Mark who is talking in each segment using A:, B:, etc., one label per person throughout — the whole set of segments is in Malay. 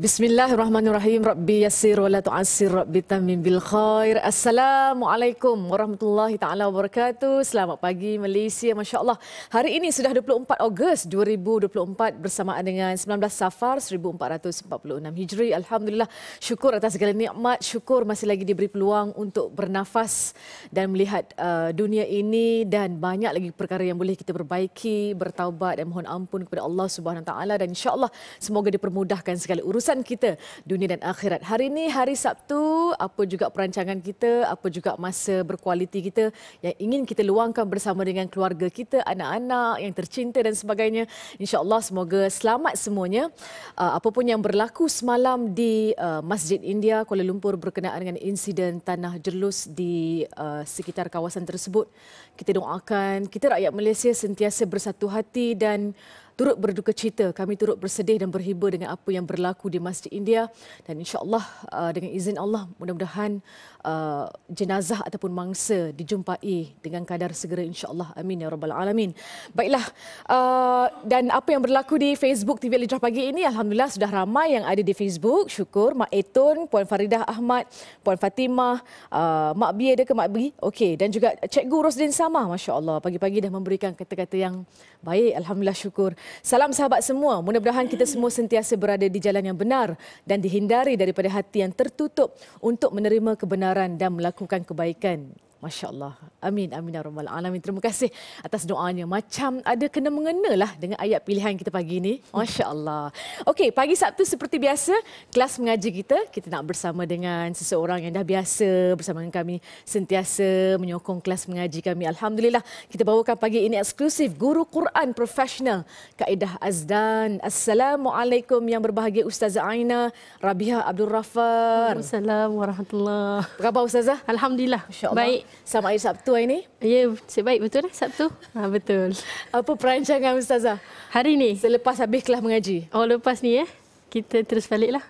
A: Bismillahirrahmanirrahim. Rabbi yassir wa la tu'assir. Rabbi tamim bil khair. Assalamualaikum warahmatullahi taala wabarakatuh. Selamat pagi Malaysia. Masya Allah. Hari ini sudah 24 Ogos 2024 bersamaan dengan 19 Safar 1446 Hijri. Alhamdulillah. Syukur atas segala nikmat. Syukur masih lagi diberi peluang untuk bernafas dan melihat uh, dunia ini dan banyak lagi perkara yang boleh kita perbaiki, bertaubat dan mohon ampun kepada Allah Subhanahu taala dan insya-Allah semoga dipermudahkan segala urusan urusan kita dunia dan akhirat. Hari ini hari Sabtu, apa juga perancangan kita, apa juga masa berkualiti kita yang ingin kita luangkan bersama dengan keluarga kita, anak-anak yang tercinta dan sebagainya. InsyaAllah semoga selamat semuanya. Ah, apa pun yang berlaku semalam di ah, Masjid India, Kuala Lumpur berkenaan dengan insiden tanah jelus di ah, sekitar kawasan tersebut. Kita doakan, kita rakyat Malaysia sentiasa bersatu hati dan turut berduka cita. Kami turut bersedih dan berhibur dengan apa yang berlaku di Masjid India dan insya-Allah uh, dengan izin Allah mudah-mudahan uh, jenazah ataupun mangsa dijumpai dengan kadar segera insya-Allah. Amin ya robbal alamin. Baiklah uh, dan apa yang berlaku di Facebook TV Lidah pagi ini alhamdulillah sudah ramai yang ada di Facebook. Syukur Mak Etun, Puan Faridah Ahmad, Puan Fatimah, uh, Mak Bia ada ke Mak Bi? Okey dan juga Cikgu Rosdin sama masya-Allah pagi-pagi dah memberikan kata-kata yang baik alhamdulillah syukur. Salam sahabat semua. Mudah-mudahan kita semua sentiasa berada di jalan yang benar dan dihindari daripada hati yang tertutup untuk menerima kebenaran dan melakukan kebaikan. Masya Allah. Amin. Amin. Ya rabbal Alamin. Terima kasih atas doanya. Macam ada kena mengenalah dengan ayat pilihan kita pagi ini. Masya Allah. Okey, pagi Sabtu seperti biasa, kelas mengaji kita. Kita nak bersama dengan seseorang yang dah biasa bersama dengan kami. Sentiasa menyokong kelas mengaji kami. Alhamdulillah, kita bawakan pagi ini eksklusif Guru Quran Profesional. Kaedah Azdan. Assalamualaikum yang berbahagia Ustazah Aina Rabiha Abdul Rafar. Waalaikumsalam warahmatullahi Apa khabar Ustazah? Alhamdulillah. Baik sama air Sabtu hari ni. Ya, yeah, baik betul lah Sabtu. Ha, betul. Apa perancangan
B: Ustazah? Hari ini Selepas habis kelas mengaji. Oh, lepas ni eh. Kita terus baliklah.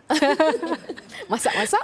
B: Masak-masak.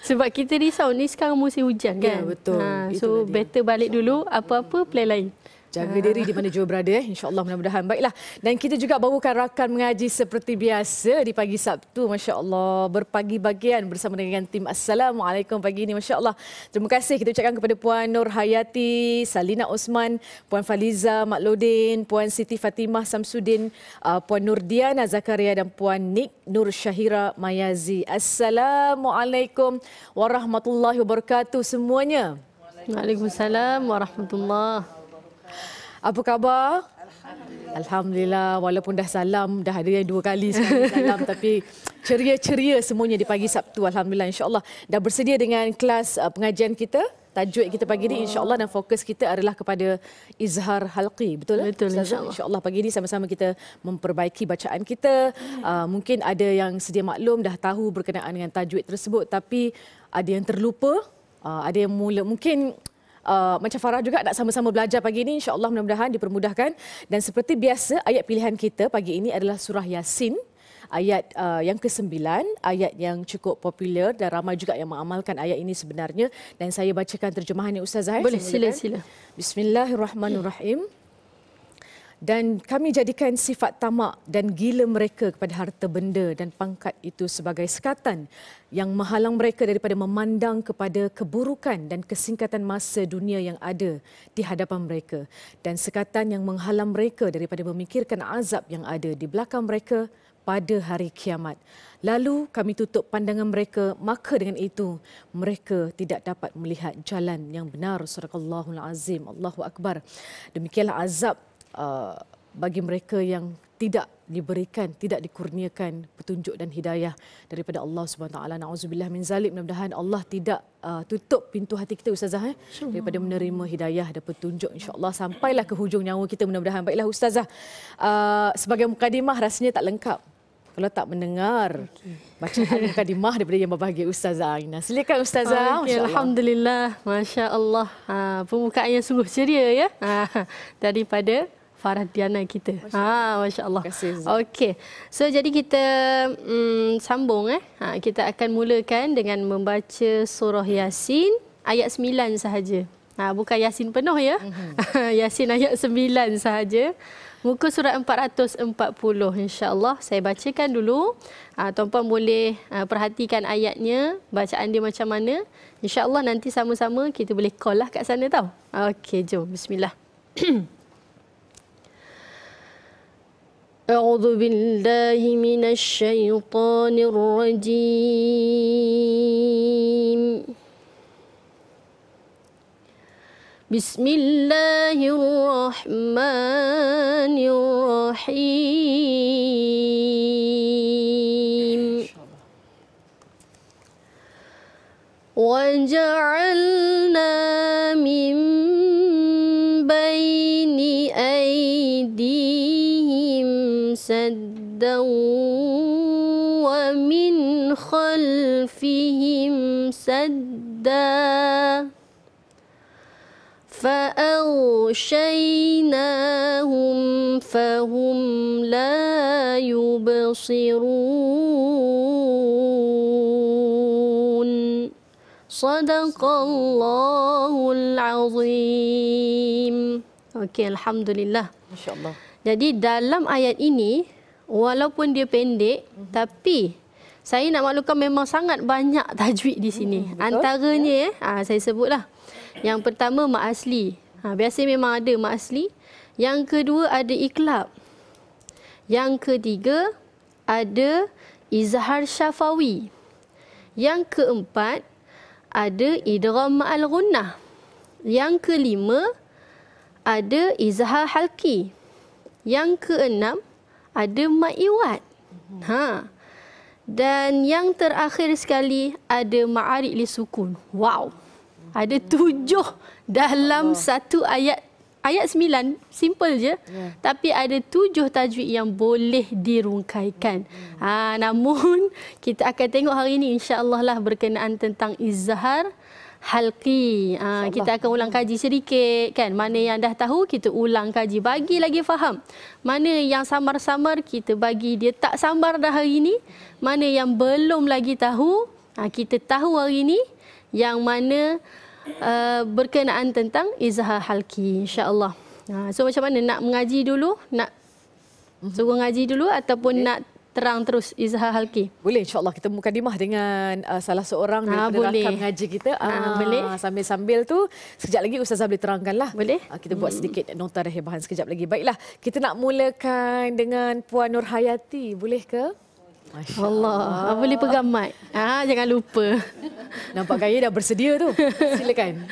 B: Sebab kita risau ni sekarang musim hujan ya, kan. Ya, yeah, betul. Ha, so, better balik dulu. Apa-apa, play lain. Jaga diri di mana jua berada. InsyaAllah mudah-mudahan.
A: Baiklah. Dan kita juga bawakan rakan mengaji seperti biasa di pagi Sabtu. Masya Allah. Berpagi bagian bersama dengan tim Assalamualaikum pagi ini. Masya Allah. Terima kasih. Kita ucapkan kepada Puan Nur Hayati, Salina Osman, Puan Faliza Mak Lodin, Puan Siti Fatimah Samsudin, uh, Puan Nur Diana Zakaria dan Puan Nik Nur Syahira Mayazi. Assalamualaikum warahmatullahi wabarakatuh semuanya. Waalaikumsalam warahmatullahi apa khabar? Alhamdulillah. Alhamdulillah. Walaupun dah salam, dah ada yang dua kali salam tapi ceria-ceria semuanya di pagi Sabtu. Alhamdulillah insya-Allah dah bersedia dengan kelas uh, pengajian kita. Tajuk kita pagi ini insya-Allah dan fokus kita adalah kepada izhar halqi. Betul Betul insya-Allah. insya pagi ini sama-sama kita memperbaiki bacaan kita. Hmm. Uh, mungkin ada yang sedia maklum dah tahu berkenaan dengan tajuk tersebut tapi ada yang terlupa. Uh, ada yang mula mungkin uh, macam Farah juga nak sama-sama belajar pagi ini insya-Allah mudah-mudahan dipermudahkan dan seperti biasa ayat pilihan kita pagi ini adalah surah Yasin ayat uh, yang ke-9 ayat yang cukup popular dan ramai juga yang mengamalkan ayat ini sebenarnya dan saya bacakan terjemahannya ustazah eh. boleh sila-sila kan. sila. bismillahirrahmanirrahim hmm dan kami jadikan sifat tamak dan gila mereka kepada harta benda dan pangkat itu sebagai sekatan yang menghalang mereka daripada memandang kepada keburukan dan kesingkatan masa dunia yang ada di hadapan mereka dan sekatan yang menghalang mereka daripada memikirkan azab yang ada di belakang mereka pada hari kiamat. Lalu kami tutup pandangan mereka, maka dengan itu mereka tidak dapat melihat jalan yang benar. Surah Allahul Azim, Allahu Akbar. Demikianlah azab Uh, bagi mereka yang tidak diberikan, tidak dikurniakan petunjuk dan hidayah daripada Allah SWT. Na'udzubillah min zalim. Mudah-mudahan Allah tidak uh, tutup pintu hati kita Ustazah. Eh? Daripada menerima hidayah dan petunjuk. InsyaAllah sampailah ke hujung nyawa kita. Mudah-mudahan. Baiklah Ustazah. Uh, sebagai mukadimah rasanya tak lengkap. Kalau tak mendengar bacaan mukadimah daripada yang berbahagia Ustazah Aina. Silakan Ustazah. Okay, Masya
B: Alhamdulillah. Masya Allah. Ha, ah, pembukaan yang sungguh ceria ya. Ha, daripada Farah Diana kita. Ha, Masya Allah. Okey. So jadi kita mm, sambung eh. Ha, kita akan mulakan dengan membaca surah Yasin ayat 9 sahaja. Ha, bukan Yasin penuh ya. Mm-hmm. Yasin ayat 9 sahaja. Muka surat 440 Allah Saya bacakan dulu. Ha, tuan-puan boleh ha, perhatikan ayatnya. Bacaan dia macam mana. Insya Allah nanti sama-sama kita boleh call lah kat sana tau. Okey jom. Bismillah. أعوذ بالله من الشيطان الرجيم بسم الله الرحمن الرحيم وجعلنا من بين أيديهم سدا ومن خلفهم سدا فأغشيناهم فهم لا يبصرون صدق الله العظيم أوكي الحمد لله ما شاء الله Jadi dalam ayat ini walaupun dia pendek mm-hmm. tapi saya nak maklumkan memang sangat banyak tajwid di sini. Mm, betul, Antaranya ya. eh, ah, saya sebutlah. Yang pertama mak asli. Ha, biasa memang ada mak asli. Yang kedua ada iklab. Yang ketiga ada izhar syafawi. Yang keempat ada idgham al gunnah. Yang kelima ada izhar halki. Yang keenam ada mak iwat. Ha. Dan yang terakhir sekali ada ma'arik li sukun. Wow. Ada tujuh dalam Allah. satu ayat. Ayat sembilan, simple je. Yeah. Tapi ada tujuh tajwid yang boleh dirungkaikan. Mm-hmm. Ha, namun, kita akan tengok hari ini insyaAllah lah berkenaan tentang izhar. mm Halki, Ha, ah, kita akan ulang kaji sedikit kan. Mana yang dah tahu kita ulang kaji bagi lagi faham. Mana yang samar-samar kita bagi dia tak samar dah hari ini. Mana yang belum lagi tahu ha, kita tahu hari ini. Yang mana uh, berkenaan tentang izhar halki, insyaAllah. Ha, so macam mana nak mengaji dulu? Nak mhm. suruh mengaji dulu ataupun okay. nak terang terus Izhar Halki. Boleh insyaAllah kita buka dimah
A: dengan uh, salah seorang ha, daripada boleh. rakam ngaji kita. Ha, boleh. Sambil-sambil tu sekejap lagi Ustazah boleh terangkan lah. Boleh. Uh, kita buat sedikit hmm. nota rehebahan sekejap lagi. Baiklah, kita nak mulakan dengan Puan Nur Hayati. Boleh ke? Masya Allah. Allah. Boleh pegang mic.
B: Ha, jangan lupa. Nampak kaya dah bersedia tu. Silakan.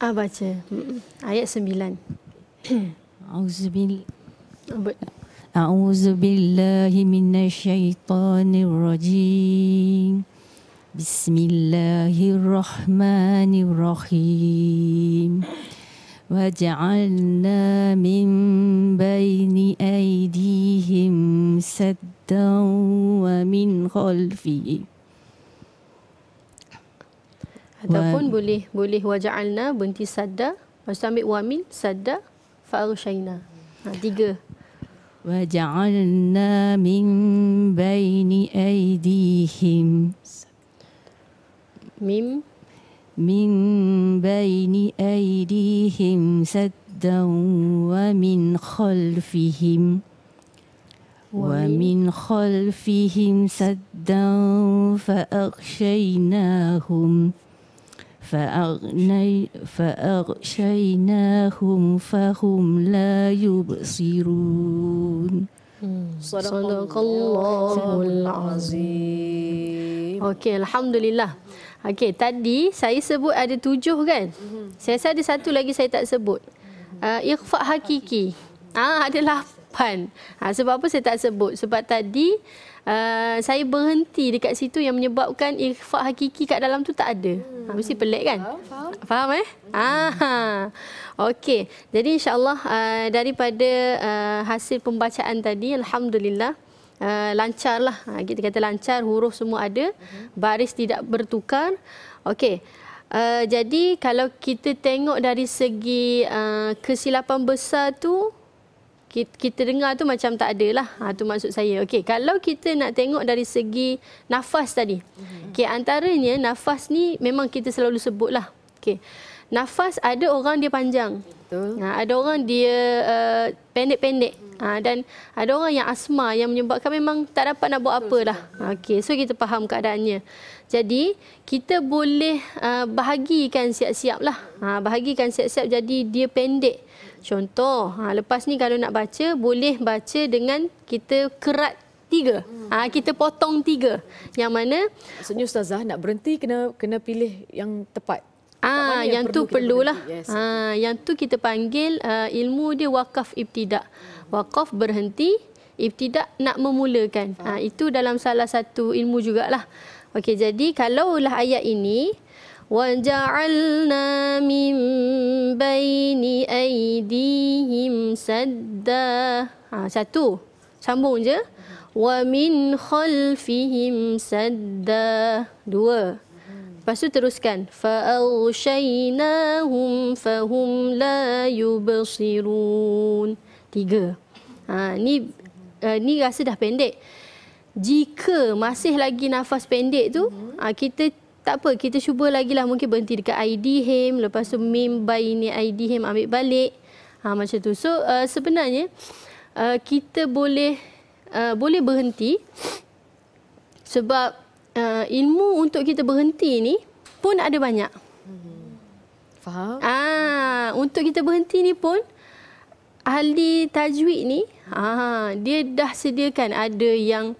B: Ah baca ayat 9.
C: A'udzu billahi minasyaitonir rajim. Bismillahirrahmanirrahim. وجعلنا من بين أيديهم سدا ومن خلفهم
B: Ataupun wa- boleh boleh waja'alna binti sadda, lepas tu ambil wa sadda fa Ha, tiga.
C: Waja'alna min baini aydihim. Mim min baini aydihim sadda wa min khalfihim. wa min khalfihim فأغشيناهم, فأغشيناهم فأغني فأغشيناهم فهم لا يبصرون
B: صدق الله العظيم Okay, Alhamdulillah. Okay, tadi saya sebut ada tujuh kan? Hmm. Saya rasa ada satu lagi saya tak sebut. Uh, ikhfa' hakiki. Ah, ada lapan. Ha, sebab apa saya tak sebut? Sebab tadi uh, saya berhenti dekat situ yang menyebabkan ikhfa hakiki kat dalam tu tak ada. Hmm. Mesti pelik kan? Faham? Faham, faham eh? Hmm. Ah. Okey. Jadi insya-Allah uh, daripada uh, hasil pembacaan tadi alhamdulillah Uh, lancarlah. Ha, kita kata lancar, huruf semua ada. uh Baris tidak bertukar. Okey. Uh, jadi kalau kita tengok dari segi uh, kesilapan besar tu, kita, kita dengar tu macam tak ada lah. Ha, tu maksud saya. Okey, kalau kita nak tengok dari segi nafas tadi. Mhm. Okey, antaranya nafas ni memang kita selalu sebut lah. Okey, nafas ada orang dia panjang. Ha, ada orang dia uh, pendek-pendek. Hmm. Ha, dan ada orang yang asma yang menyebabkan memang tak dapat nak buat apa lah. Okey, so kita faham keadaannya. Jadi, kita boleh uh, bahagikan siap-siap lah. Ha, bahagikan siap-siap jadi dia pendek. Contoh, ha, lepas ni kalau nak baca, boleh baca dengan kita kerat tiga. Ha, kita potong tiga. Yang mana? Maksudnya Ustazah nak berhenti kena kena pilih yang tepat. Ah, yang, tu perlu lah. Yes. Ah, yang tu kita panggil uh, ilmu dia wakaf ibtidak. Wakaf berhenti, ibtidak nak memulakan. Ah. itu dalam salah satu ilmu jugalah. Okey, jadi kalaulah ayat ini وجعلنا من بين أيديهم سدا satu sambung je wa min khalfihim sadda dua lepas tu teruskan fa aghshaynahum fahum la yubsirun tiga ha ni uh, ni rasa dah pendek jika masih lagi nafas pendek tu uh, kita tak apa kita cuba lagi lah mungkin berhenti dekat ID him lepas tu mim buy ini ID him ambil balik ha, macam tu so uh, sebenarnya uh, kita boleh uh, boleh berhenti sebab uh, ilmu untuk kita berhenti ni pun ada banyak mm-hmm. faham ah untuk kita berhenti ni pun ahli tajwid ni ah dia dah sediakan ada yang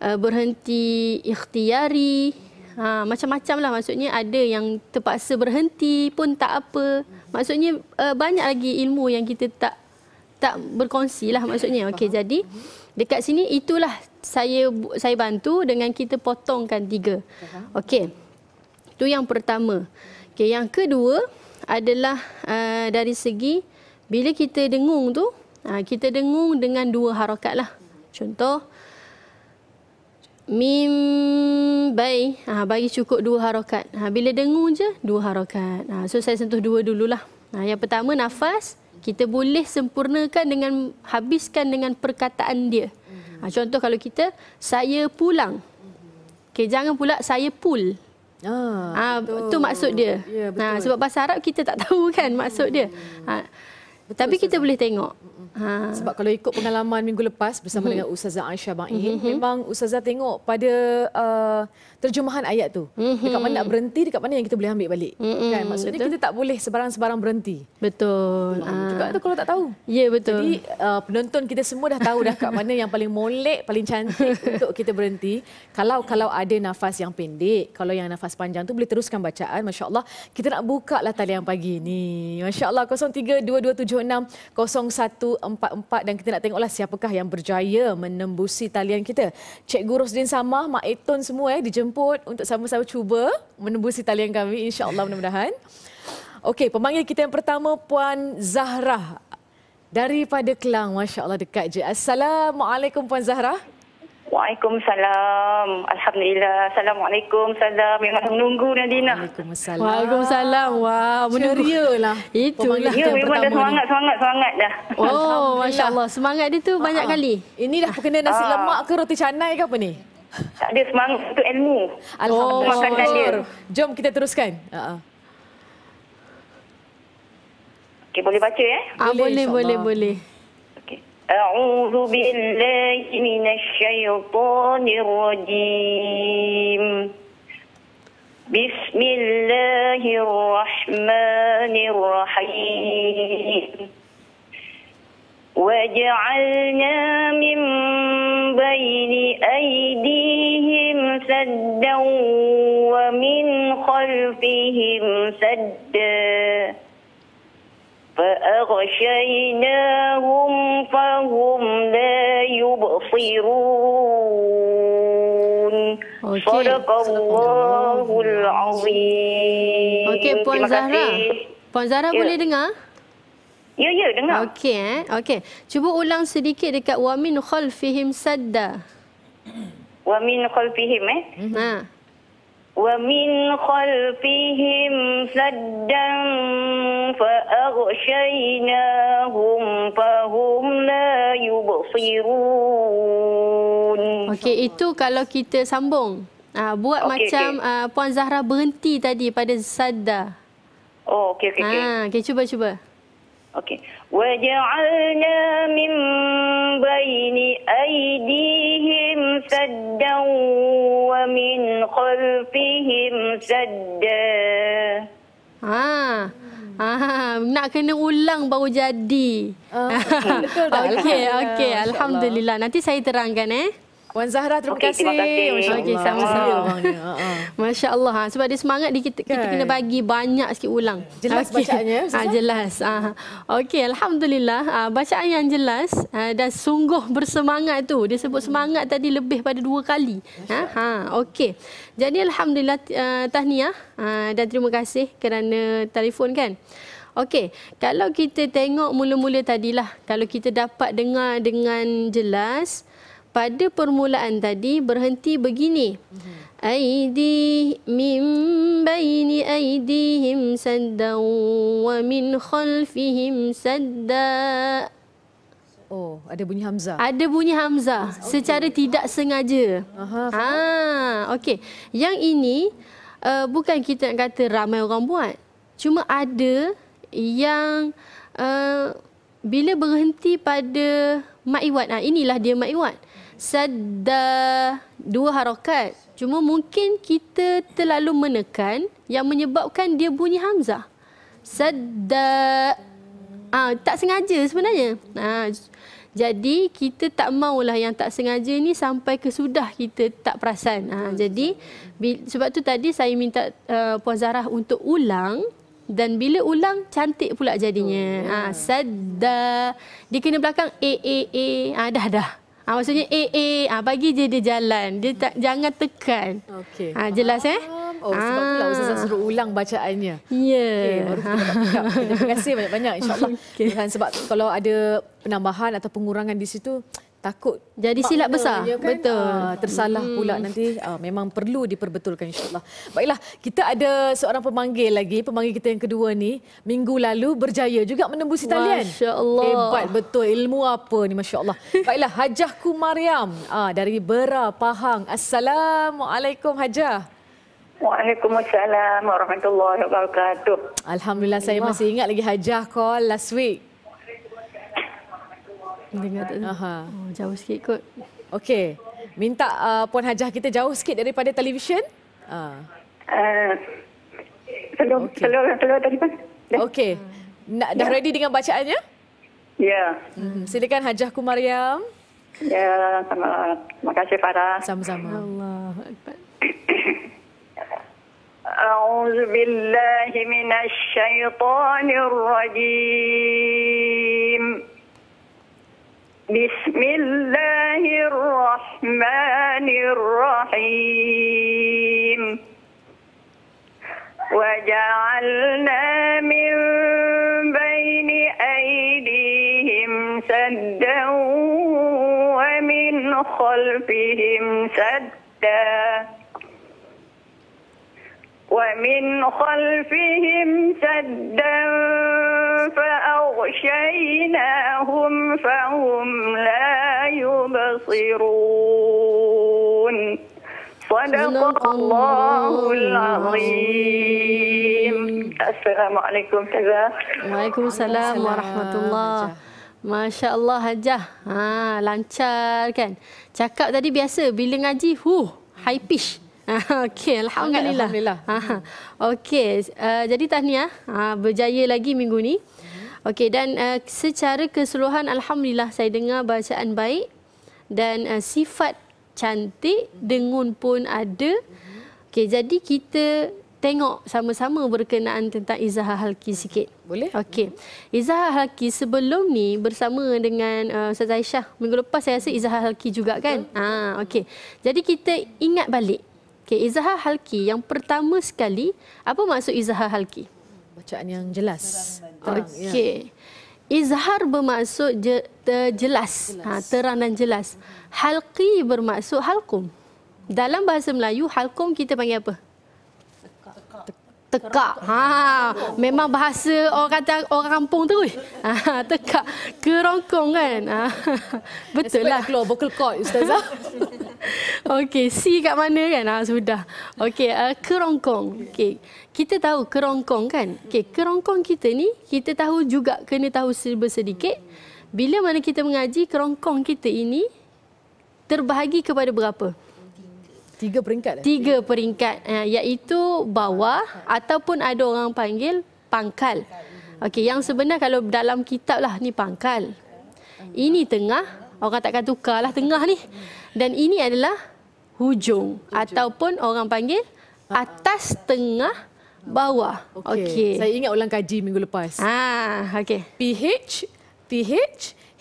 B: uh, berhenti ikhtiari Ha, macam-macam lah maksudnya ada yang terpaksa berhenti pun tak apa. Maksudnya uh, banyak lagi ilmu yang kita tak tak berkongsi lah maksudnya. Okey jadi mhm. dekat sini itulah saya saya bantu dengan kita potongkan tiga. Okey. Itu yang pertama. Okey yang kedua adalah uh, dari segi bila kita dengung tu uh, kita dengung dengan dua harokat lah. Contoh Mim bay. Ha, bagi cukup dua harokat. Ha, bila dengung je, dua harokat. Ha, so saya sentuh dua dululah. Ha, yang pertama nafas. Kita boleh sempurnakan dengan habiskan dengan perkataan dia. Ha, contoh kalau kita, saya pulang. Okay, jangan pula saya pul. Ah, ha, betul. Itu maksud dia. Ya, Ha, sebab bahasa Arab kita tak tahu kan maksud dia. Ha, Betul, Tapi kita boleh tengok. Ha. Sebab kalau
A: ikut pengalaman minggu lepas bersama mm-hmm. dengan Ustazah Aisyah Ba'in, mm-hmm. memang Ustazah tengok pada uh, terjemahan ayat tu. Mm-hmm. dekat mana nak berhenti, dekat mana yang kita boleh ambil balik. kan? Maksudnya betul. kita tak boleh sebarang-sebarang berhenti. Betul. Ah. Juga tu kalau tak tahu. Ya, yeah, betul. Jadi uh, penonton kita semua dah tahu dah kat mana yang paling molek, paling cantik untuk kita berhenti. Kalau kalau ada nafas yang pendek, kalau yang nafas panjang tu boleh teruskan bacaan. Masya Allah, kita nak buka lah talian pagi ni. Masya Allah, 03227 0377108644 dan kita nak tengoklah siapakah yang berjaya menembusi talian kita. guru Rosdin sama Mak Eton semua eh dijemput untuk sama-sama cuba menembusi talian kami insya-Allah mudah-mudahan. Okey, pemanggil kita yang pertama Puan Zahra daripada Kelang, masya-Allah dekat je. Assalamualaikum Puan Zahra. Waalaikumsalam. Alhamdulillah.
B: Assalamualaikum. Salam. Memang menunggu Nadina. Waalaikumsalam. Waalaikumsalam. Wah, wow, ceria lah. Itulah yang ya, pertama dah semangat, semangat, semangat dah. Oh, Masya Allah. Semangat
A: dia tu banyak uh-huh. kali. Inilah perkena nasi uh lemak ke roti canai ke apa ni? Tak ada semangat untuk ilmu. Alhamdulillah. Oh, sure. Jom kita teruskan. Uh-huh.
C: boleh baca eh? Ah, boleh, boleh, boleh, boleh. أعوذ بالله من الشيطان الرجيم بسم الله الرحمن الرحيم وجعلنا من بين أيديهم سدا ومن خلفهم سدا فأغشيناهم فهم
B: لا يبصرون okay. صدق الله العظيم okay, Puan Zahra Puan Zahra ya. yeah. boleh dengar? Ya, ya, dengar. Okey, eh? okey. Cuba ulang sedikit dekat wa min khalfihim sadda.
C: Wa min khalfihim eh? Ha. Wa min khalfihim saddan فأغشيناهم فهم لا
D: يبصرون Okey,
B: itu kalau kita sambung. Uh, buat okay, macam okay. Uh, ah, Puan Zahra berhenti tadi pada sadda.
D: Oh,
C: okey,
B: okey. Okay. Uh, ah, okey, cuba, cuba. Okey. وجعلنا من بين أيديهم سدا ومن خلفهم سدا. Ah, Ah, nak kena ulang baru jadi. Uh, okay, betul dah. Okey, okey. Alhamdulillah. Nanti saya terangkan eh. Wan Zahra terima okay, kasih. Terima kasih. Okey, sama-sama. Ah. Masya-Allah. Ha. Sebab dia semangat dia kita, kita kena kan. bagi banyak sikit ulang. Jelas okay. bacaannya. Ha, ah, jelas. Ha. Okey, alhamdulillah. Ha, bacaan yang jelas ha, dan sungguh bersemangat tu. Dia sebut hmm. semangat tadi lebih pada dua kali. Ha, ha. okey. Jadi alhamdulillah tahniah uh, dan terima kasih kerana telefon kan. Okey, kalau kita tengok mula-mula tadilah, kalau kita dapat dengar dengan jelas, pada permulaan tadi berhenti begini. Aidi min baini aidihim sadda wa min khalfihim sadda. Oh, ada bunyi Hamzah. Ada bunyi Hamzah okay. secara tidak sengaja. Aha, ah, okey. Yang ini uh, bukan kita nak kata ramai orang buat. Cuma ada yang uh, bila berhenti pada maiwat. Ah, ha, inilah dia maiwat. Uh sadda dua harokat. Cuma mungkin kita terlalu menekan yang menyebabkan dia bunyi hamzah. Sadda ah ha, tak sengaja sebenarnya. Ha, jadi kita tak maulah yang tak sengaja ni sampai kesudah kita tak perasan. Ha, jadi sebab tu tadi saya minta uh, Puan Zarah untuk ulang dan bila ulang cantik pula jadinya. Ha, sadda dia kena belakang a a a. Ah dah dah. Ah maksudnya AA eh, eh, ah bagi je dia jalan. Dia tak hmm. jangan tekan. Okey. Ah jelas eh? Oh sebab lah ah. itulah Ustazah suruh ulang bacaannya. Ya. Yeah.
A: Okay, okay, terima kasih banyak-banyak insya-Allah. Okay. sebab kalau ada penambahan atau pengurangan di situ takut jadi silap besar kan? betul uh, tersalah hmm. pula nanti uh, memang perlu diperbetulkan insyaallah baiklah kita ada seorang pemanggil lagi pemanggil kita yang kedua ni minggu lalu berjaya juga menembusi talian masyaallah hebat betul ilmu apa ni masyaallah baiklah hajahku maryam uh, ah, dari bera pahang assalamualaikum hajah
C: Waalaikumsalam warahmatullahi wabarakatuh.
A: Alhamdulillah saya masih ingat lagi hajah call last week. Dengar tak? Oh, jauh sikit kot. Okey. Minta uh, Puan Hajah kita jauh sikit daripada televisyen. Ah. Uh. Uh, Tolong okay. telur, telur tadi pun. Okey. Hmm. Dah, okay. Ya. dah ready dengan bacaannya? Ya. Hmm. Silakan Hajah Kumariam. Ya, sama. Terima kasih Farah. Sama-sama. Allah. أعوذ
C: بسم الله الرحمن الرحيم وجعلنا من بين أيديهم سدا ومن خلفهم سدا ومن خلفهم سدا فأغشيناهم فهم لا يبصرون صدق الله العظيم
B: السلام عليكم كذا وعليكم السلام ورحمة الله Masya Allah Hajah ha, Lancar kan Cakap tadi biasa Bila ngaji Huh High pitch Ah, okey, alhamdulillah. alhamdulillah. Ah, ha. Okey, uh, jadi tahniah uh, berjaya lagi minggu ni. Okey, dan uh, secara keseluruhan alhamdulillah saya dengar bacaan baik dan uh, sifat cantik dengun pun ada. Okey, jadi kita tengok sama-sama berkenaan tentang Izahar Halki sikit. Boleh? Okey. Mhm. Izahar Halki sebelum ni bersama dengan uh, Ustaz Aisyah minggu lepas saya rasa Izahar Halki juga kan? Ah, ha, okey. Jadi kita ingat balik Okay, izhar halki yang pertama sekali, apa maksud izhar halki? Bacaan yang jelas. Ya. Okey. Izhar bermaksud je, ter, ha, jelas, jelas. Ha, terang dan jelas. Halki bermaksud halkum. Dalam bahasa Melayu, halkum kita panggil apa? tekak. Ha, memang bahasa orang kata orang kampung tu. Ha, tekak kerongkong kan. Ha, betul lah. Keluar vocal cord ustazah. Okey, si kat mana kan? Ha, sudah. Okey, uh, kerongkong. Okey. Kita tahu kerongkong kan? Okey, kerongkong kita ni kita tahu juga kena tahu serba sedikit. Bila mana kita mengaji kerongkong kita ini terbahagi kepada berapa? Tiga peringkat. Eh? Tiga peringkat uh, iaitu bawah ataupun ada orang panggil pangkal. Okey, yang sebenar kalau dalam kitab lah ni pangkal. Ini tengah, orang takkan tukarlah tengah ni. Dan ini adalah hujung, hujung. ataupun orang panggil atas tengah bawah. Okey. Okay. Saya ingat ulang kaji
A: minggu lepas. Ah, okey. PH, TH,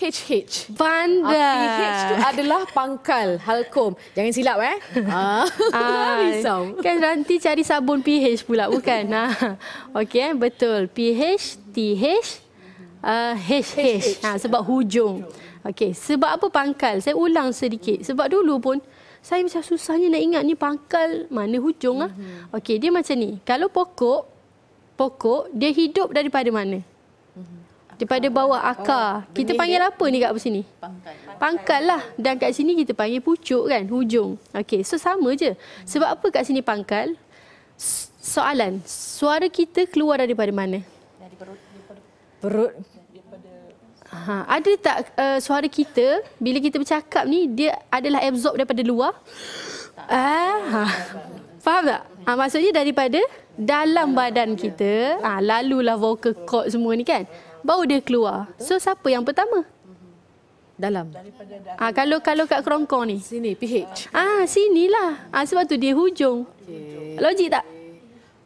A: HH. Bandar.
B: Api ah, H tu adalah pangkal halkom. Jangan silap eh. Ah. ah kan nanti cari sabun PH pula bukan. nah. Okey eh, betul. PH, TH, uh, HH. HH. Ha, sebab hujung. Okey sebab apa pangkal? Saya ulang sedikit. Sebab dulu pun saya macam susahnya nak ingat ni pangkal mana hujung mm -hmm. ah. Mhm. Okey dia macam ni. Kalau pokok pokok dia hidup daripada mana? Mhm daripada bawah oh, akar. Kita panggil apa ni kat sini? Pangkal lah. Dan kat sini kita panggil pucuk kan, hujung. Okey, so sama je. Sebab apa kat sini pangkal? Soalan, suara kita keluar daripada mana? Dari perut. Ha, ada tak uh, suara kita bila kita bercakap ni dia adalah absorb daripada luar? Ah, ha. faham tak? Ha, maksudnya daripada dalam badan kita, ha, lalulah vocal cord semua ni kan? baru dia keluar. So siapa yang pertama? Dalam. Ah ha, kalau kalau kat kerongkong ni. Sini pH. Ah sinilah. Ah ha, sebab tu dia hujung. Okay. Logik tak?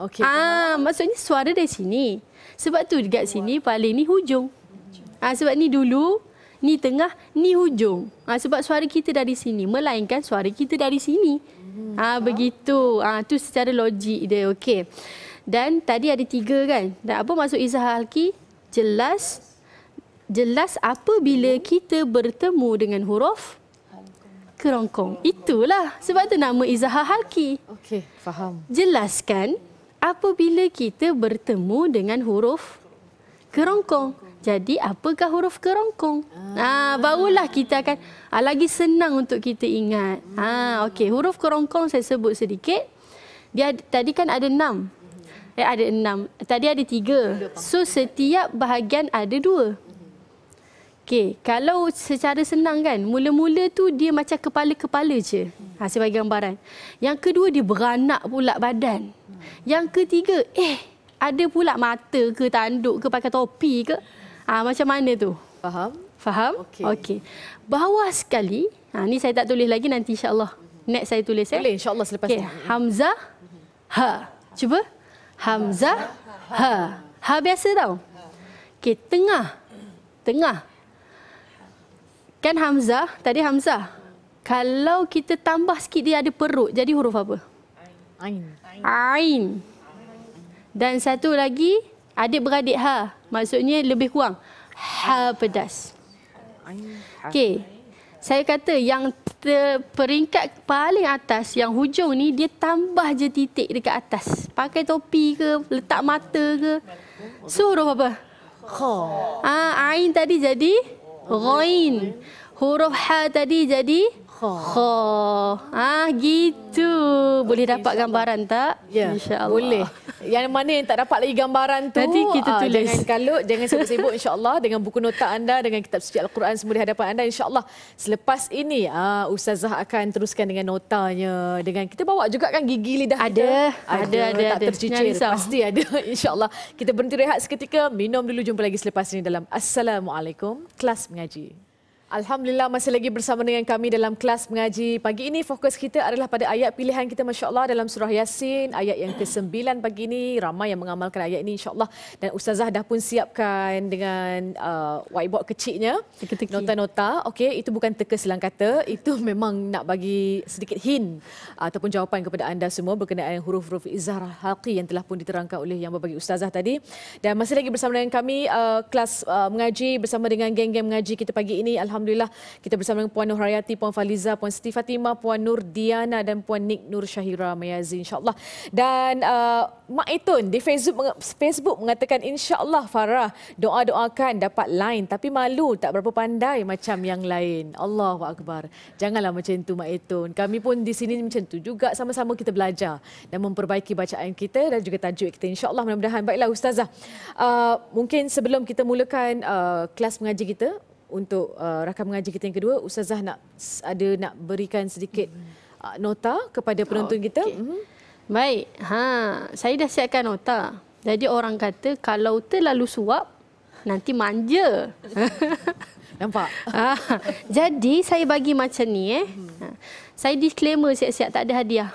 B: Okey. Ah ha, maksudnya suara dari sini. Sebab tu dekat sini paling ni hujung. Ah ha, sebab ni dulu, ni tengah, ni hujung. Ah ha, sebab suara kita dari sini melainkan suara kita dari sini. Hmm, ah ha, begitu. Ah ha, tu secara logik dia. Okey. Dan tadi ada tiga kan. Dan apa maksud izah halki? jelas jelas apabila kita bertemu dengan huruf kerongkong. Itulah sebab tu nama Izaha Halki. Okey, faham. Jelaskan apabila kita bertemu dengan huruf kerongkong. Jadi apakah huruf kerongkong? Ah, ah barulah kita akan ah, lagi senang untuk kita ingat. Ah, okey, huruf kerongkong saya sebut sedikit. Dia tadi kan ada enam. Eh, ada enam. Tadi ada tiga. So, setiap bahagian ada dua. Okey, kalau secara senang kan, mula-mula tu dia macam kepala-kepala je. Ha, saya bagi gambaran. Yang kedua, dia beranak pula badan. Yang ketiga, eh, ada pula mata ke, tanduk ke, pakai topi ke. Ah ha, macam mana tu? Faham? Faham? Okey. Okay. Bawah sekali, ha, ni saya tak tulis lagi nanti insyaAllah. Next saya tulis. Ya? Boleh insyaAllah selepas okay. ini. Hamzah, ha. Cuba. Hamzah Ha Ha biasa tau Okay tengah Tengah Kan Hamzah Tadi Hamzah Kalau kita tambah sikit dia ada perut Jadi huruf apa? Ain Ain Dan satu lagi Adik-beradik Ha Maksudnya lebih kurang Ha pedas Okay Saya kata yang kita peringkat paling atas yang hujung ni dia tambah je titik dekat atas. Pakai topi ke, letak mata ke. Suruh apa? Kha. Ha, ain tadi jadi ghain. Huruf ha tadi jadi Ha. Ah gitu. Boleh dapat gambaran tak? Ya. Insya-Allah. Boleh. Yang mana yang tak dapat lagi gambaran tu, nanti kita aa, ah, tulis. Jangan
A: kalut, jangan sibuk-sibuk insya-Allah dengan buku nota anda dengan kitab suci Al-Quran semula di hadapan anda insya-Allah. Selepas ini ah ustazah akan teruskan dengan notanya dengan kita bawa juga kan gigi lidah ada, kita. Ada, ada, ada. Tak ada. tercicir. Pasti ada insya-Allah. Kita berhenti rehat seketika, minum dulu jumpa lagi selepas ini dalam Assalamualaikum Kelas Mengaji. Alhamdulillah masih lagi bersama dengan kami dalam kelas mengaji. Pagi ini fokus kita adalah pada ayat pilihan kita masya-Allah dalam surah Yasin ayat yang ke sembilan pagi ini. Ramai yang mengamalkan ayat ini insya-Allah dan ustazah dah pun siapkan dengan uh, whiteboard kecilnya. Nota-nota. okay itu bukan teka silang kata, itu memang nak bagi sedikit hint uh, ataupun jawapan kepada anda semua berkenaan huruf-huruf izhar halqi yang telah pun diterangkan oleh yang berbagi ustazah tadi. Dan masih lagi bersama dengan kami uh, kelas uh, mengaji bersama dengan geng-geng mengaji kita pagi ini. Alhamdulillah Alhamdulillah kita bersama dengan Puan Nur Hayati, Puan Faliza, Puan Siti Fatima, Puan Nur Diana dan Puan Nik Nur Syahira Mayazin insyaAllah. Dan uh, Mak Itun di Facebook, Facebook mengatakan insyaAllah Farah doa-doakan dapat line tapi malu tak berapa pandai macam yang lain. Allahu Akbar. Janganlah macam itu Mak Itun. Kami pun di sini macam tu juga sama-sama kita belajar dan memperbaiki bacaan kita dan juga tajuk kita insyaAllah mudah-mudahan. Baiklah Ustazah, uh, mungkin sebelum kita mulakan uh, kelas mengaji kita, untuk uh, rakan mengaji kita yang kedua ustazah nak ada nak berikan sedikit hmm. uh, nota kepada penonton oh, kita okay. mm-hmm.
B: baik ha saya dah siapkan nota jadi orang kata kalau terlalu suap nanti manja nampak ha. jadi saya bagi macam ni eh ha. saya disclaimer siap-siap tak ada hadiah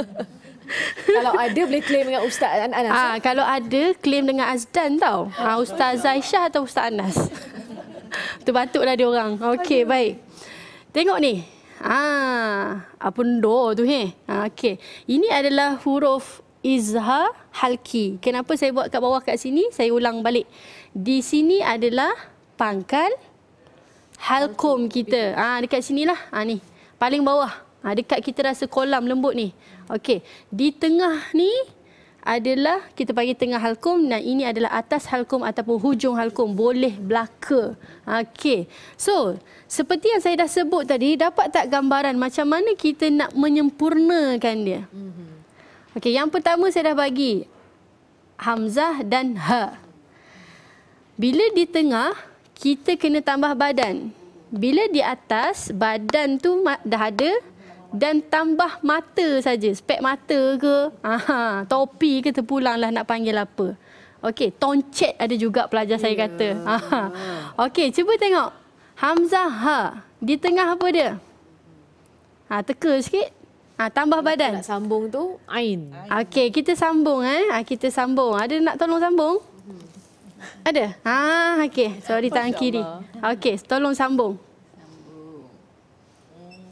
B: kalau ada boleh claim dengan Ustaz Anas. Ah, ha, eh? kalau ada claim dengan Azdan tau. Ha, Ustaz Aisyah atau Ustaz Anas. Terbatuklah dia orang. Okey, baik. Tengok ni. Ah, apa ndo tu he? Ha, okey. Ini adalah huruf izhar halki. Kenapa saya buat kat bawah kat sini? Saya ulang balik. Di sini adalah pangkal halkum kita. Ah ha, dekat sinilah. Ah ni. Paling bawah. Ha, dekat kita rasa kolam lembut ni. Okey. Di tengah ni adalah kita panggil tengah halkum dan ini adalah atas halkum ataupun hujung halkum boleh belaka. Okey. So, seperti yang saya dah sebut tadi, dapat tak gambaran macam mana kita nak menyempurnakan dia? Mhm. Okey, yang pertama saya dah bagi hamzah dan ha. Bila di tengah, kita kena tambah badan. Bila di atas, badan tu dah ada dan tambah mata saja spek mata ke aha topi ke lah nak panggil apa okey toncet ada juga pelajar yeah. saya ya. kata okey cuba tengok hamzah ha di tengah apa dia ha teka sikit ha tambah badan nak sambung tu ain okey kita sambung eh ha, kita sambung ada nak tolong sambung hmm. ada ha okey sorry tangan kiri okey tolong sambung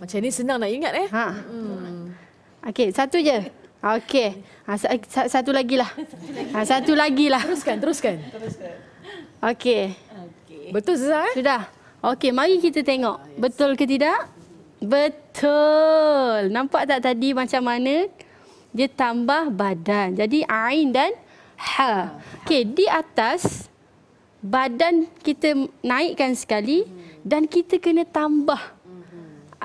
B: macam ni senang nak ingat eh. Ha. Hmm. Okey, satu je. Okey. Ha, satu lagi lah. Satu lagi. Ha, satu lagi lah. Teruskan, teruskan. Teruskan. Okey. Okay. Betul Zizah eh? Sudah. Okey, mari kita tengok. Oh, yes. Betul ke tidak? Betul. Nampak tak tadi macam mana? Dia tambah badan. Jadi Ain dan Ha. Ah, Okey, ha. di atas badan kita naikkan sekali hmm. dan kita kena tambah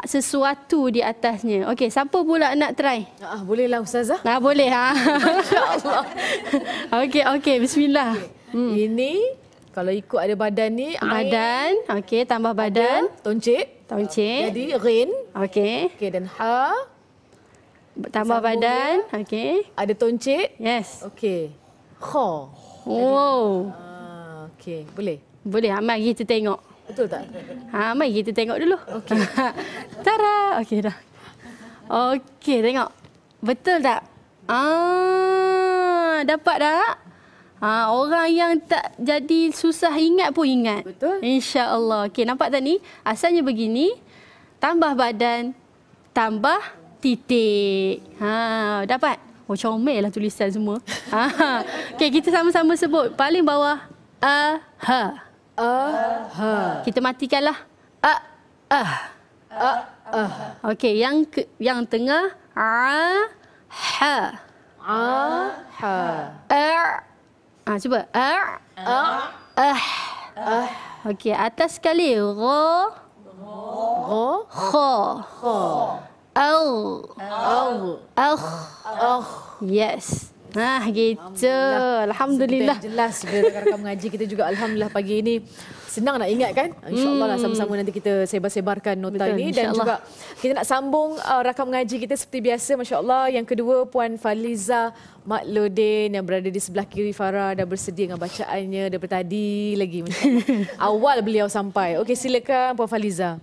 B: sesuatu di atasnya. Okey, siapa pula nak try? Ah, bolehlah ustazah. Nah, boleh ha. Masya-Allah. okey, okey, bismillah. Okay. Hmm. Ini kalau ikut ada badan ni, badan, okey, tambah badan, ada, toncik, toncik. Jadi rain. Okey. Okey dan ha. Tambah Sambung badan, okey. Ada toncik? Yes. Okey. Kha. Wow.
A: Ah, okey,
B: boleh. Boleh, Mari kita tengok. Betul tak? Ha, mari kita tengok dulu. Okey. Tara. Okey dah. Okey, tengok. Betul tak? Ah, dapat dah. Ha, orang yang tak jadi susah ingat pun ingat. Betul. InsyaAllah. Okey, nampak tak ni? Asalnya begini. Tambah badan. Tambah titik. Ha, dapat? Oh, comel lah tulisan semua. Ha, ha. Okey, kita sama-sama sebut. Paling bawah. A. Ha. Uh, uh. Kita matikanlah. Uh, uh. Uh, uh. Okey, yang ke, yang tengah. Uh, ha. Uh, ha. Er. Ha, cuba. Er. A, Uh, uh. uh. uh. Okey, atas sekali. Ro. Ro. Ro. Ro. Ro. Ro. Ro. Ro. Ro. Nah, gitu. Alhamdulillah. Alhamdulillah. Jelas
A: bila rakan-rakan mengaji kita juga alhamdulillah pagi ini senang nak ingat kan? Insya-Allah lah sama-sama nanti kita sebar-sebarkan nota Betul, ini dan juga kita nak sambung uh, rakam mengaji kita seperti biasa masya-Allah. Yang kedua Puan Faliza Makludin yang berada di sebelah kiri Farah dah bersedia dengan bacaannya daripada tadi lagi. awal beliau sampai. Okey silakan Puan Faliza.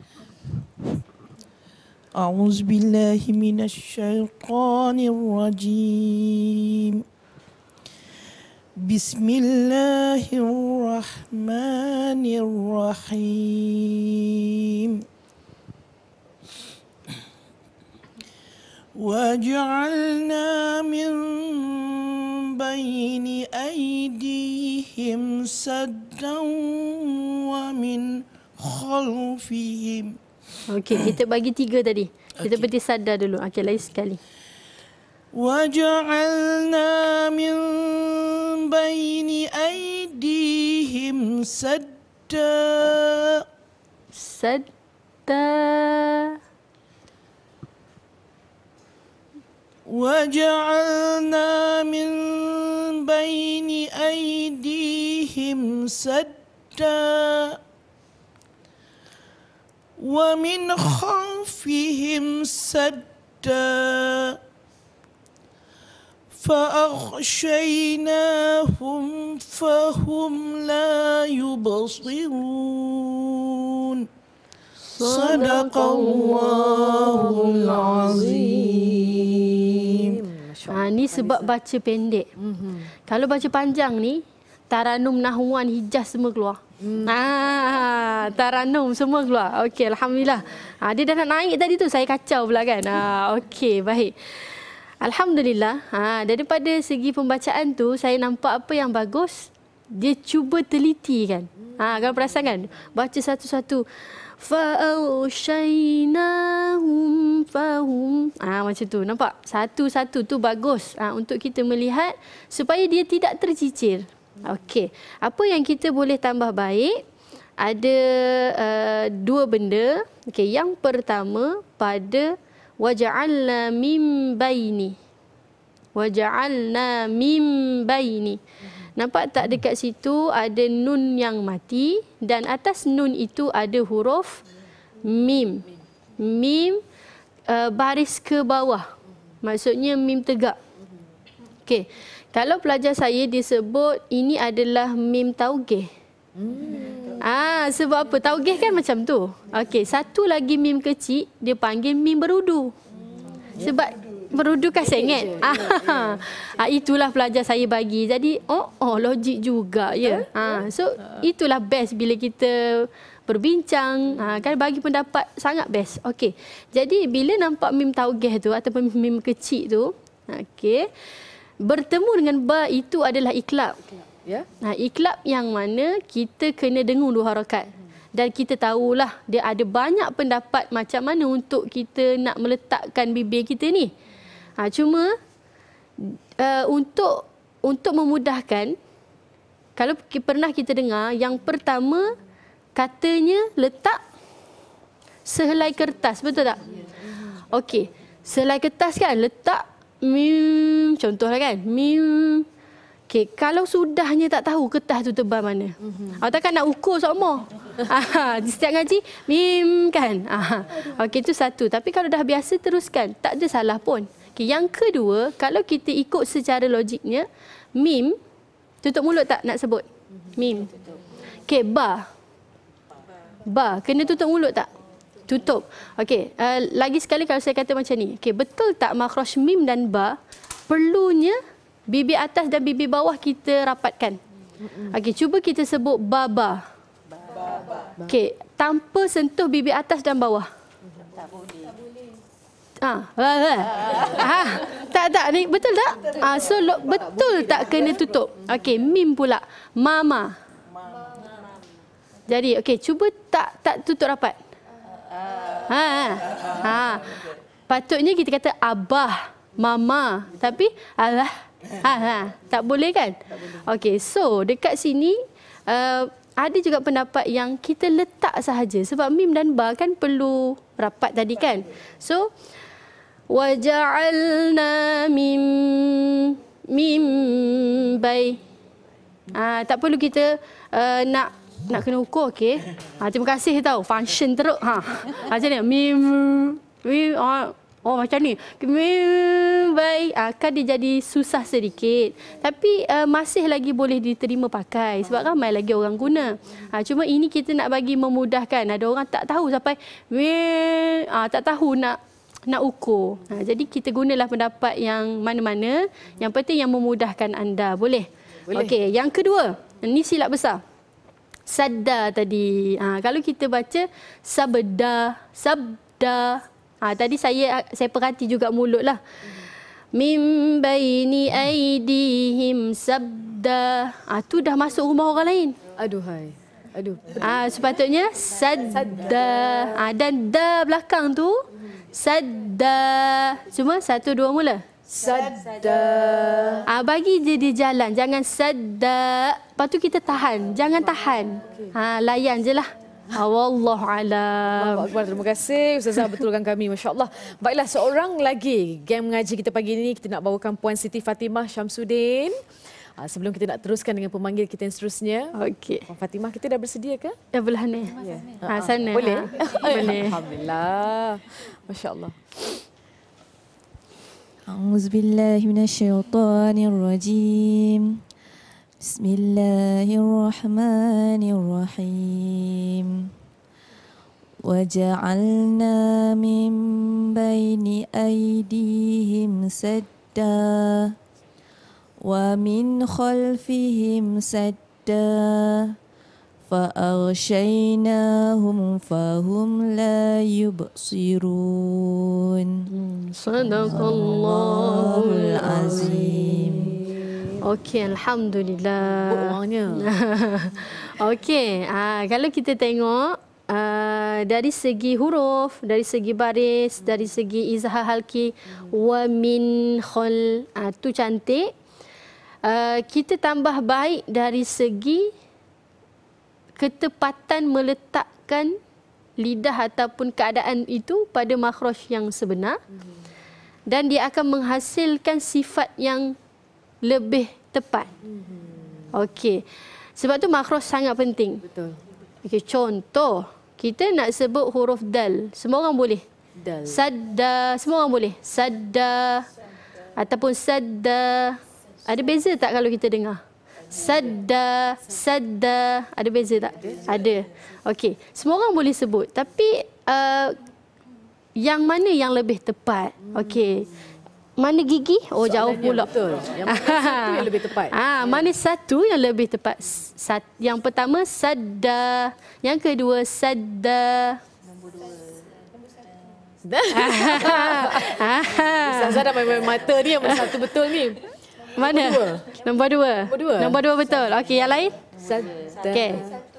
D: أعوذ بالله من الشيطان الرجيم بسم الله الرحمن الرحيم وجعلنا من بين أيديهم سدا ومن خلفهم
B: Okey, kita bagi tiga tadi. Kita okay. sada dulu. Okey, lain sekali.
D: وَجَعَلْنَا min baini Aidihim سَدَّا سَدَّا وَجَعَلْنَا min baini Aidihim سَدَّا ومن خوفهم سدا فأغشيناهم فهم لا يبصرون صدق الله العظيم
B: Ha, ni sebab baca pendek. Mm-hmm. Kalau baca panjang ni, taranum nahuan hijaz semua keluar. Hmm. Ah, taranum semua keluar. Okey, alhamdulillah. Ah, dia dah nak naik tadi tu saya kacau pula kan. Ah, okey, baik. Alhamdulillah. Ah, daripada segi pembacaan tu saya nampak apa yang bagus. Dia cuba teliti kan. Ah, kalau perasan kan baca satu-satu fa hum fa hum. ah macam tu nampak satu-satu tu bagus ah untuk kita melihat supaya dia tidak tercicir Okey. Apa yang kita boleh tambah baik? Ada uh, dua benda. Okey, yang pertama pada waja'alna mim baini. Waja'alna mim baini. Nampak tak dekat situ ada nun yang mati dan atas nun itu ada huruf mim. Mim uh, baris ke bawah. Maksudnya mim tegak. Okey. Kalau pelajar saya disebut ini adalah mim taugeh. Hmm. Ah, sebab apa? Taugeh kan macam tu. Okey, satu lagi mim kecil dia panggil mim berudu. Hmm. Sebab berudu kan sengit. Ah, ah, itulah pelajar saya bagi. Jadi, oh, oh logik juga ya. Ah, so itulah best bila kita berbincang ha, kan bagi pendapat sangat best okey jadi bila nampak mim taugeh tu ataupun mim kecil tu okey bertemu dengan ba itu adalah ikhlab. Ya. Yeah. Ha, nah, ikhlab yang mana kita kena dengung dua harakat. Hmm. Dan kita tahulah dia ada banyak pendapat macam mana untuk kita nak meletakkan bibir kita ni. Ha, cuma uh, untuk untuk memudahkan kalau pernah kita dengar yang pertama katanya letak sehelai kertas betul tak? Ya, ya. Okey, sehelai kertas kan letak mim contohlah kan mim okey kalau sudahnya tak tahu ketah tu tebal mana mm-hmm. atau kan nak ukur semua. ha setiap ngaji mim kan Okay itu satu tapi kalau dah biasa teruskan tak ada salah pun okey yang kedua kalau kita ikut secara logiknya mim tutup mulut tak nak sebut mhm. mim okey ba ba kena tutup mulut tak tutup. Okey, uh, lagi sekali kalau saya kata macam ni. Okey, betul tak makhraj mim dan ba perlunya bibi atas dan bibi bawah kita rapatkan? Okey, cuba kita sebut ba ba. Ba ba. Okey, tanpa sentuh bibi atas dan bawah. Tak boleh. Ah, boleh. Ha. Ha. Tak tak ni betul tak? Ah so betul, betul tak kena tutup. Okey, mim pula. Mama. Jadi okey cuba tak tak tutup rapat. Ha, ha. Ha. Patutnya kita kata abah, mama, tapi alah. Ha, ha. Tak boleh kan? Okey, so dekat sini uh, ada juga pendapat yang kita letak sahaja sebab mim dan ba kan perlu rapat tadi kan. So waja'alna mim mim bai. Ah uh, tak perlu kita uh, nak nak kena ukur, okey. Ha, terima kasih tau. Function teruk. Ha. Ah, macam ni. Mim. Mim. Oh, oh macam ni. Mim. Baik. Ha, kan dia jadi susah sedikit. Tapi uh, masih lagi boleh diterima pakai. Sebab ramai lagi orang guna. Ha, cuma ini kita nak bagi memudahkan. Ada orang tak tahu sampai. Mim. Ha, tak tahu nak nak ukur. Ha, jadi kita gunalah pendapat yang mana-mana. Yang penting yang memudahkan anda. Boleh? Boleh. Okey. Yang kedua. Ini silap besar sadda tadi. Ha, kalau kita baca sabda, sabda. Ha, tadi saya saya perhati juga mulut lah. Mim baini aidihim sabda. Ha, tu dah masuk rumah orang lain. Aduhai. Aduh. Ah ha, sepatutnya sadda. Ha, dan da belakang tu sadda. Cuma satu dua mula. Sedak. Ah bagi je dia jalan. Jangan sedak. Lepas tu kita tahan. Jangan tahan. Ha, layan je lah. Ha, Allah alam.
A: Bapak, terima kasih Ustazah betulkan kami. Masya Allah. Baiklah seorang lagi game mengaji kita pagi ini. Kita nak bawakan Puan Siti Fatimah Syamsuddin. Ha, sebelum kita nak teruskan dengan pemanggil kita yang seterusnya. Okey. Puan Fatimah kita dah bersedia ke? Ya belah ni. Ya. Ha, sana. Boleh? Ha, boleh. Alhamdulillah. Masya Allah. أعوذ
C: بالله من الشيطان الرجيم بسم الله الرحمن الرحيم وجعلنا من بين أيديهم سدا ومن خلفهم سدا فأغشيناهم فهم لا يبصرون
B: صدق
C: الله العظيم
B: Okey, Alhamdulillah. Bukannya. Okey, ha, kalau kita tengok uh, dari segi huruf, dari segi baris, dari segi izah halki, wa min khul, itu ah, uh, cantik. Uh, kita tambah baik dari segi ketepatan meletakkan lidah ataupun keadaan itu pada makhraj yang sebenar mhm. dan dia akan menghasilkan sifat yang lebih tepat.
A: Mhm.
B: Okey. Sebab tu makhraj sangat penting. Betul. Okey, contoh kita nak sebut huruf dal. Semua orang boleh. Dal. Sadda, semua orang boleh. Sadda. Ataupun sadda. Ada beza tak kalau kita dengar? Sadda, sadda. Ada beza tak? Ada. Okey. Semua orang boleh sebut. Tapi uh, yang mana yang lebih tepat? Okey. Mana gigi? Oh, Soalan jauh pula. Yang betul. Yang satu yang lebih tepat. Ah, ha, mana satu yang lebih tepat? Sat, yang pertama sadda. Yang kedua sadda. Nombor dua.
A: Nombor satu. Ustazah dah main-main mata ni yang satu betul ni.
B: Mana? Nombor dua. Nombor dua. Nombor dua betul. Okey, yang lain? Sadda. Okey.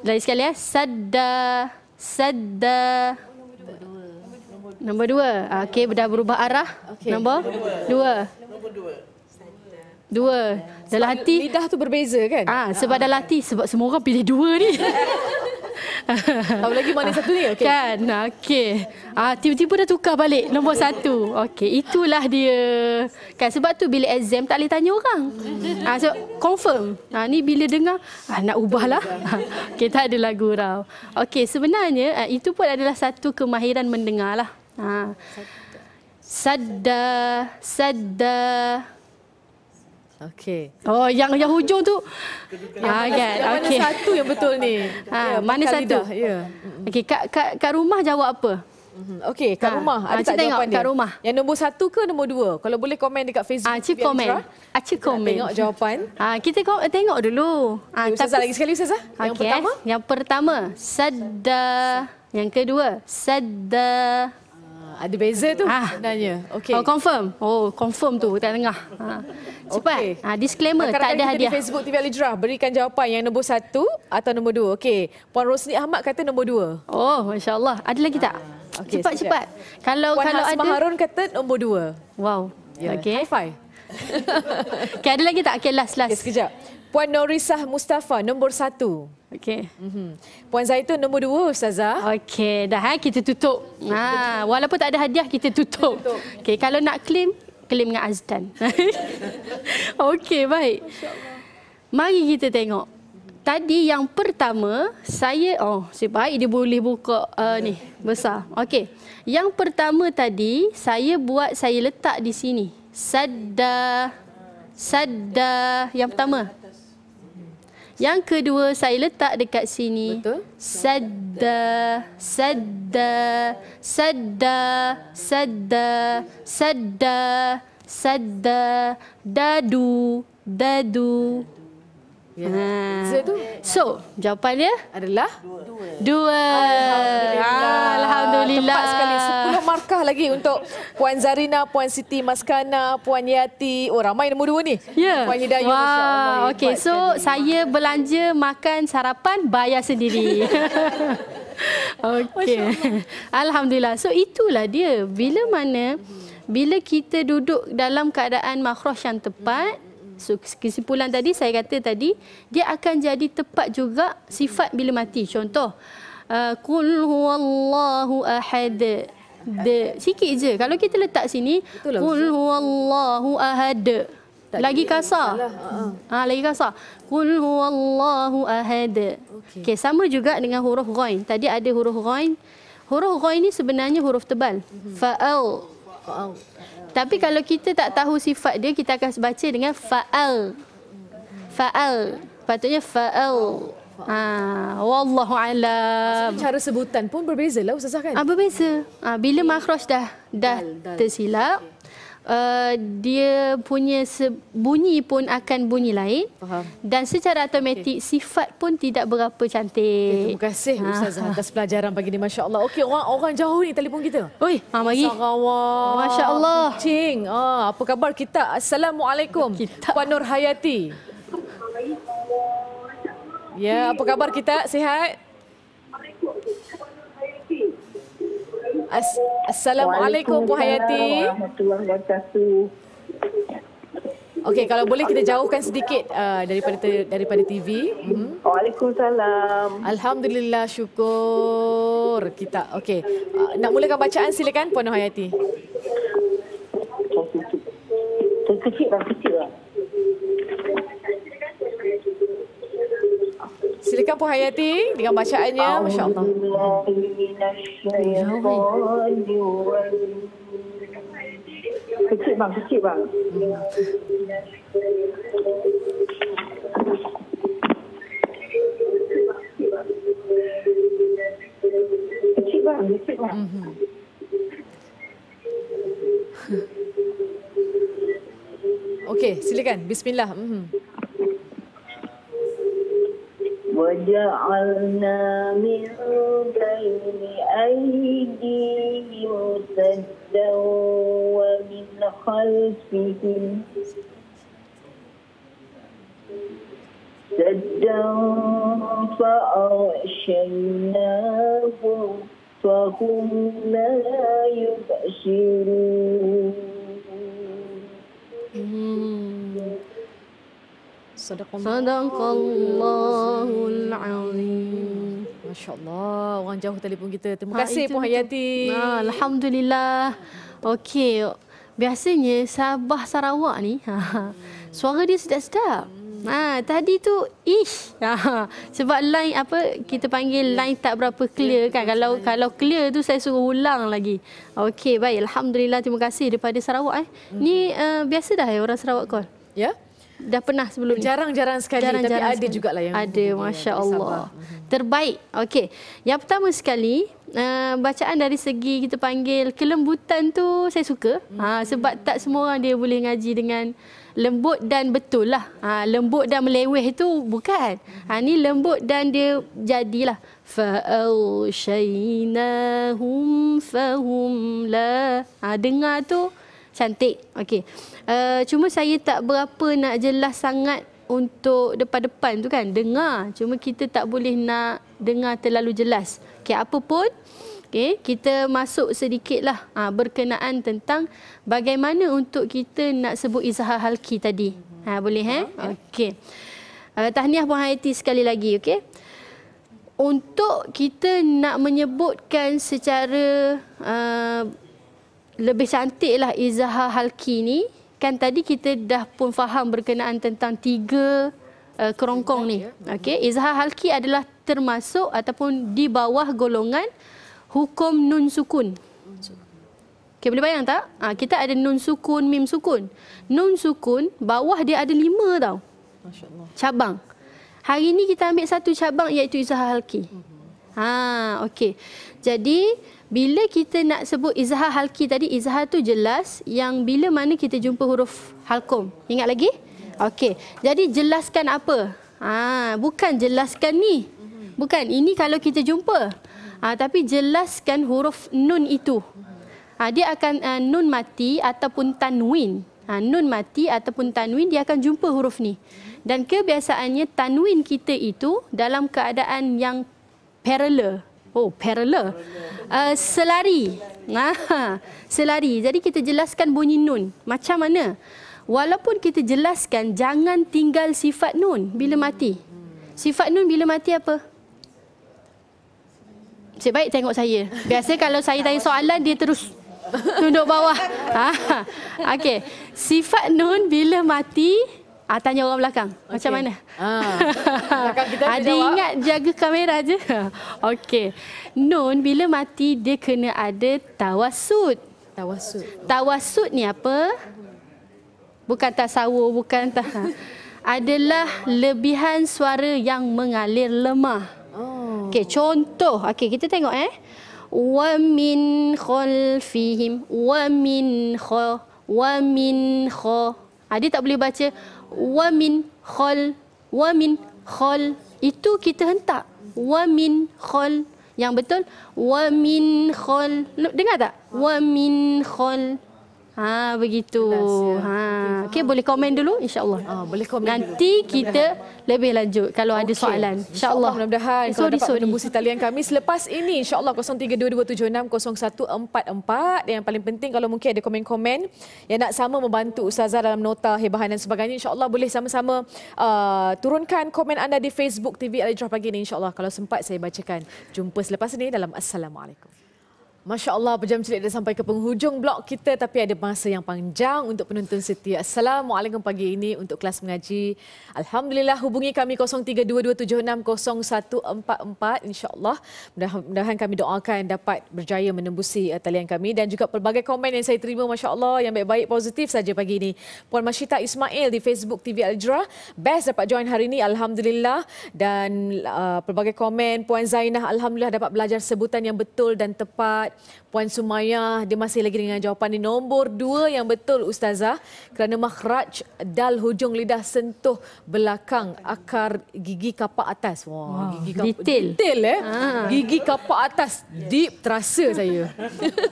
B: Lagi sekali ya. Sadda. Sadda. Nombor dua. Nombor dua. Okey, dah berubah arah. Okay. Nombor dua. Nombor dua. Dua. Dalam hati. Lidah tu berbeza kan? Ah, sebab ah, ah. dalam hati sebab semua orang pilih dua ni. Tahu lagi mana satu ni? Okay. Kan? Okey. Ah, tiba-tiba dah tukar balik nombor satu. Okey, itulah dia. Kan sebab tu bila exam tak boleh tanya orang. Ah, so confirm. Ah, ni bila dengar, ah, nak ubahlah. Okey, tak adalah gurau. Okey, sebenarnya ah, itu pun adalah satu kemahiran mendengar lah. Ah. Sadda, sadda. Okey. Oh yang yang hujung tu. Ah kan. Okey. Satu
A: yang betul ni. Ha mana satu? Ya.
B: Okey kat kat kat rumah jawab apa? Mm-hmm.
A: Okey, kat ha. rumah. Ada ha, tak jawapan dia? rumah. Yang nombor satu ke nombor dua? Kalau boleh komen dekat Facebook. Ah, ha, cik komen. Ah, cik komen. Tengok jawapan.
B: ha, kita kau eh, tengok dulu. Ah, ha, tapi... lagi sekali Ustazah. Yang okay, pertama. Yang pertama, sada. Yang kedua, sada ada beza tu ha. sebenarnya. Okay. Oh, confirm. Oh, confirm tu kat tengah. Ha. Cepat. Okay. Ha, ah, disclaimer, Sekarang tak ada hadiah. Di Facebook TV Alijra, berikan jawapan yang nombor
A: satu atau nombor dua. Okey, Puan Rosni Ahmad kata nombor dua. Oh, Masya Allah. Ada lagi tak? Ha. Ah, okay, cepat, cepat. Kalau, Puan kalau Hasmah ada... Harun kata nombor dua. Wow. Yeah. Okay. High five. okay, ada lagi tak? Okay, last, last. Okay, sekejap. Puan Norisah Mustafa nombor
B: satu. Okey. Mm-hmm. Puan Zaitun nombor dua saza. Okey, dah eh, kita tutup. Ha, walaupun tak ada hadiah kita tutup. Okey, kalau nak claim, claim dengan Azdan. Okey, baik. Mari kita tengok. Tadi yang pertama, saya... Oh, si baik dia boleh buka uh, ya. ni, besar. Okey. Yang pertama tadi, saya buat, saya letak di sini. Sadda. Sadda. Yang pertama. Yang kedua saya letak dekat sini. Betul. Sadda, sadda, sadda, sadda, sadda, sadda, dadu, dadu. Yeah. Ha. Itu. So, jawapan dia adalah dua. Dua. Alhamdulillah. Ah, Alhamdulillah. Tepat
A: sekali. Sepuluh markah lagi untuk Puan Zarina, Puan Siti Maskana, Puan Yati.
B: Oh, ramai nombor dua ni. Ya. Yeah. Puan Yidayu. Ya, wow. Allah, okay. So, sekali. saya belanja makan sarapan bayar sendiri. okay. Alhamdulillah. So, itulah dia. Bila mana... Bila kita duduk dalam keadaan makhraj yang tepat, So kesimpulan tadi saya kata tadi dia akan jadi tepat juga sifat bila mati. Contoh kul uh, huwallahu ahad. De, sikit je. Kalau kita letak sini kul lah, huwallahu ahad. Lagi kasar. Ha, lagi kasar. Kul huwallahu ahad. Okey, sama juga dengan huruf ghain. Tadi ada huruf ghain. Huruf ghain ni sebenarnya huruf tebal. Mhm. Fa'al. Tapi kalau kita tak tahu sifat dia, kita akan baca dengan fa'al. Fa'al. Patutnya fa'al. Ha, wallahu alam. Cara sebutan pun berbeza lah Ustazah kan? Ah, berbeza. Ah, bila makhraj dah dah tersilap, Eh, dia punya bunyi pun akan bunyi lain Faham. dan secara automatik okay. sifat pun tidak berapa cantik. Eh, terima kasih ha. ustazah atas pelajaran pagi ini masya-Allah. Okey orang orang jauh
A: ni telefon kita. Oi, ha mari.
B: Sarawak. Masya-Allah.
A: Cing. Ah, ha, apa khabar kita? Assalamualaikum. Kita. Puan Nur Hayati. Ya, apa khabar kita? Sihat? As- Assalamualaikum Puan Hayati. Okey, kalau boleh kita jauhkan sedikit uh, daripada daripada TV. Mm-hmm. Waalaikumsalam. Alhamdulillah syukur kita. Okey. Uh, nak mulakan bacaan silakan Puan Hayati. Kecil-kecil kecil lah. Silakan Puan Hayati dengan bacaannya. Masya Allah.
C: Kecil bang, kecil
A: bang.
B: Kecil
D: bang, kecil bang. Mm -hmm.
A: Okey, silakan. Bismillah. Mm -hmm. وجعلنا من بين
C: أيديهم سدا ومن خلفهم سدا فأغشيناهم فهم
D: لا يبشرون
A: صدق الله Alhamdulillah, Masya-Allah, orang jauh telefon kita. Terima ha, kasih Puan Hayati. Nah,
B: alhamdulillah. Okey. Biasanya Sabah Sarawak ni, ha, ha suara dia sedap-sedap. Hmm. Ha, tadi tu ish. Ha, ha, sebab line apa kita panggil line tak berapa clear kan. Kalau kalau clear tu saya suruh ulang lagi. Okey, baik. Alhamdulillah terima kasih daripada Sarawak eh. Ni uh, biasa dah eh, orang Sarawak call. Ya. Yeah? Dah pernah sebelum ni. Jarang-jarang sekali jarang -jarang tapi ada juga lah yang ada Masya Allah. Hmm. Terbaik. Okey. Yang pertama sekali uh, bacaan dari segi kita panggil kelembutan tu saya suka. Hmm. Ha, sebab tak semua orang dia boleh ngaji dengan lembut dan betul lah. Ha, lembut dan meleweh tu bukan. Hmm. Ha, ni lembut dan dia jadilah. Fa'al fahum la. Ha, dengar tu cantik. Okey. Uh, cuma saya tak berapa nak jelas sangat untuk depan-depan tu kan. Dengar. Cuma kita tak boleh nak dengar terlalu jelas. Okey, apa pun. Okey, kita masuk sedikitlah ha, berkenaan tentang bagaimana untuk kita nak sebut izhar halki tadi. Ha, boleh eh? okay. Uh, eh, tahniah Puan Haiti sekali lagi. okay. Untuk kita nak menyebutkan secara uh, lebih cantik lah Izahar Halki ni. Kan tadi kita dah pun faham berkenaan tentang tiga uh, kerongkong ni. Ya. Okay. Izahar Halki adalah termasuk ataupun di bawah golongan hukum nun sukun. Okay, boleh bayang tak? Ha, kita ada nun sukun, mim sukun. Nun sukun, bawah dia ada lima tau. Cabang. Hari ini kita ambil satu cabang iaitu Izahar Halki. Ha, mhm. ah, okay. Jadi, bila kita nak sebut izhar halki tadi izhar tu jelas yang bila mana kita jumpa huruf halkum ingat lagi okey jadi jelaskan apa ha bukan jelaskan ni bukan ini kalau kita jumpa ha tapi jelaskan huruf nun itu ha dia akan uh, nun mati ataupun tanwin ha nun mati ataupun tanwin dia akan jumpa huruf ni dan kebiasaannya tanwin kita itu dalam keadaan yang parallel oh parallel uh, selari nah ha, selari jadi kita jelaskan bunyi nun macam mana walaupun kita jelaskan jangan tinggal sifat nun bila mati sifat nun bila mati apa Cik baik tengok saya. Biasa kalau saya tanya soalan dia terus tunduk bawah. Ha. Okey. Sifat nun bila mati Ah, tanya orang belakang. Okay. Macam mana?
A: Ah. kita ada jawab.
B: ingat jaga kamera je. Okey. Nun bila mati dia kena ada tawasud. Tawasud. Tawasud ni apa? Bukan tasawur, bukan tak. Adalah lebihan suara yang mengalir lemah. Oh. Okey, contoh. Okey, kita tengok eh. Wa min khalfihim wa min kha wa min kha. Ha, tak boleh baca Wamin khol Wamin khol itu kita hentak Wamin khol yang betul Wamin khol dengar tak Wamin khol Ha begitu. Ya. Ha okey boleh komen dulu insyaallah. Ah boleh komen. Nanti dulu. kita lebih lanjut kalau okay. ada soalan.
A: Insya mudah-mudahan kalau sorry, dapat menembusi talian kami selepas ini insya Allah 0322760144 yang paling penting kalau mungkin ada komen-komen yang nak sama membantu ustazah dalam nota hebahan dan sebagainya insya Allah boleh sama-sama uh, turunkan komen anda di Facebook TV Al-Jawah pagi ini insya Allah kalau sempat saya bacakan. Jumpa selepas ini dalam assalamualaikum. Masya Allah, pejam celik dah sampai ke penghujung blok kita tapi ada masa yang panjang untuk penonton setia. Assalamualaikum pagi ini untuk kelas mengaji. Alhamdulillah, hubungi kami 0322760144 Insya Allah, Mudah-mudahan kami doakan dapat berjaya menembusi eh, talian kami dan juga pelbagai komen yang saya terima Masya Allah yang baik-baik positif saja pagi ini. Puan Masyita Ismail di Facebook TV Aljra, best dapat join hari ini Alhamdulillah dan uh, pelbagai komen Puan Zainah Alhamdulillah dapat belajar sebutan yang betul dan tepat. Puan Sumaya dia masih lagi dengan jawapan di nombor dua yang betul Ustazah kerana makhraj dal hujung lidah sentuh belakang akar gigi kapak atas. Wah, wow, gigi kapak, detail. detail eh. Ha. Gigi kapak atas deep terasa saya.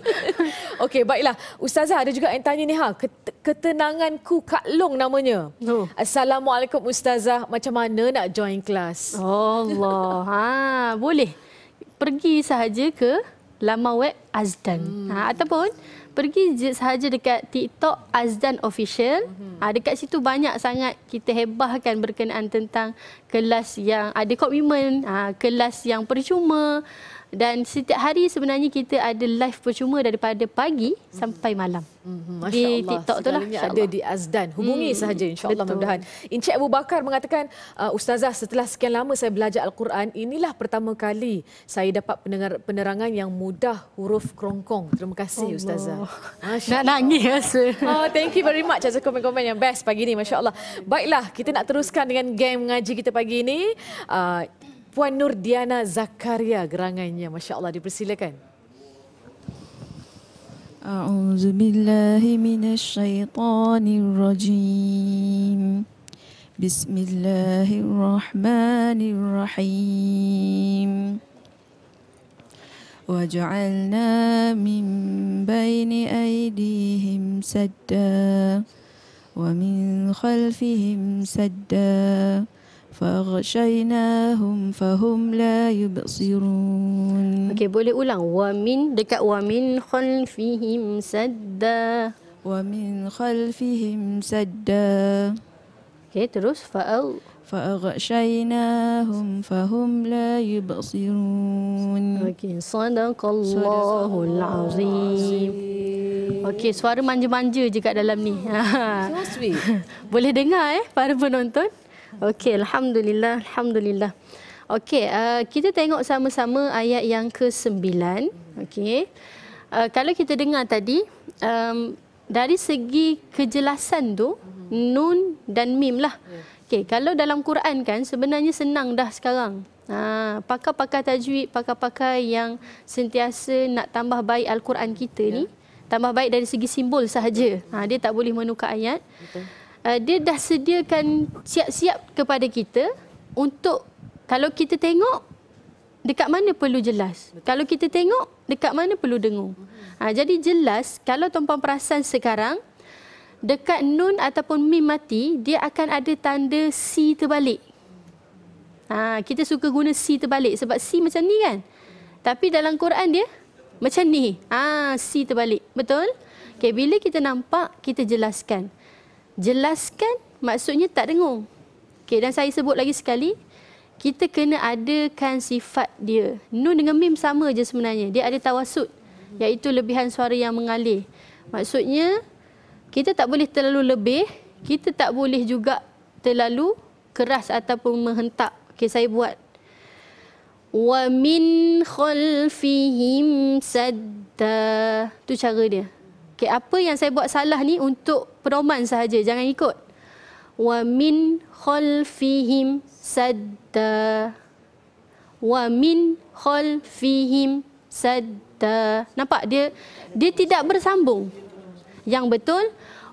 A: Okey, baiklah. Ustazah ada juga yang tanya ni ha, ketenanganku Kak Long namanya. Oh. Assalamualaikum Ustazah, macam mana nak join kelas?
B: Allah. Ha, boleh. Pergi sahaja ke Lama web Azdan. Hmm. Ha, ataupun pergi sahaja dekat TikTok Azdan Official. Hmm. Ha, dekat situ banyak sangat kita hebahkan berkenaan tentang kelas yang ada komitmen, ha, kelas yang percuma dan setiap hari sebenarnya kita ada live percuma daripada pagi hmm sampai mhm. malam. hmm Di Allah. TikTok tu lah. ada di Azdan.
A: Hubungi mm. sahaja Allah mudah-mudahan. Encik Abu Bakar mengatakan, ah, Ustazah setelah sekian lama saya belajar Al-Quran, inilah pertama kali saya dapat pendengar, penerangan yang mudah huruf kerongkong. Terima kasih Allah. Ustazah.
B: nak nangis Oh,
A: thank you very much atas komen-komen yang best pagi ini. Masya Allah. Baiklah, kita nak teruskan dengan game ngaji kita pagi ini. Uh, Puan Nur Diana Zakaria gerangannya Masya Allah dipersilakan
C: A'udzu billahi minasy syaithanir rajim Bismillahirrahmanirrahim وجعلنا من بين أيديهم سدا فغشيناهم فهم la يبصرون
B: Okay, boleh ulang. وَمِنْ dekat وَمِنْ خَلْفِهِمْ سَدَّا وَمِنْ khalfihim سَدَّا
C: Okay, terus. فَأَلْ فَأَغْشَيْنَاهُمْ
B: فَهُمْ la يُبْصِرُونَ Okay, صَدَقَ اللَّهُ الْعَظِيمُ Okay, suara manja-manja je kat dalam ni. So sweet. boleh dengar eh, para penonton? Okey, alhamdulillah, alhamdulillah. Okey, uh, kita tengok sama-sama ayat yang ke-9. Okey. Uh, kalau kita dengar tadi, um, dari segi kejelasan tu nun dan mim lah. Okey, kalau dalam Quran kan sebenarnya senang dah sekarang. Ha, pakar-pakar tajwid, pakar-pakar yang sentiasa nak tambah baik Al-Quran kita ni, ya. tambah baik dari segi simbol sahaja. Ha, dia tak boleh menukar ayat. Betul uh, dia dah sediakan siap-siap kepada kita untuk kalau kita tengok dekat mana perlu jelas. Betul. Kalau kita tengok dekat mana perlu dengung. Mm-hmm. Ha, jadi jelas kalau tumpang perasan sekarang dekat nun ataupun mim mati dia akan ada tanda si terbalik. Ha, kita suka guna si terbalik sebab si macam ni kan. Tapi dalam Quran dia macam ni. Ah ha, si terbalik. Betul? Okey bila kita nampak kita jelaskan. Jelaskan maksudnya tak dengung. Okay, dan saya sebut lagi sekali kita kena adakan sifat dia. Nun dengan mim sama je sebenarnya. Dia ada tawasud iaitu lebihan suara yang mengalir. Maksudnya kita tak boleh terlalu lebih, kita tak boleh juga terlalu keras ataupun menghentak. Okay, saya buat. Wa min khalfihim sadda. Tu cara dia. Okay, apa yang saya buat salah ni untuk pedoman sahaja. Jangan ikut. Wa min khalfihim sadda. Wa min khalfihim sadda. Nampak dia dia tidak bersambung. Yang betul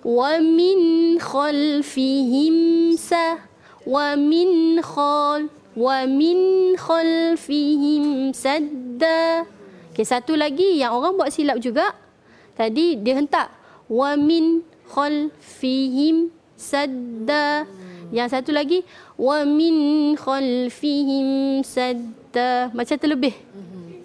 B: wa min khalfihim sa wa min khal wa min khalfihim sadda. Okay, satu lagi yang orang buat silap juga tadi dia hentak wa min khalfihim sadda yang satu lagi wa min khalfihim sadda macam terlebih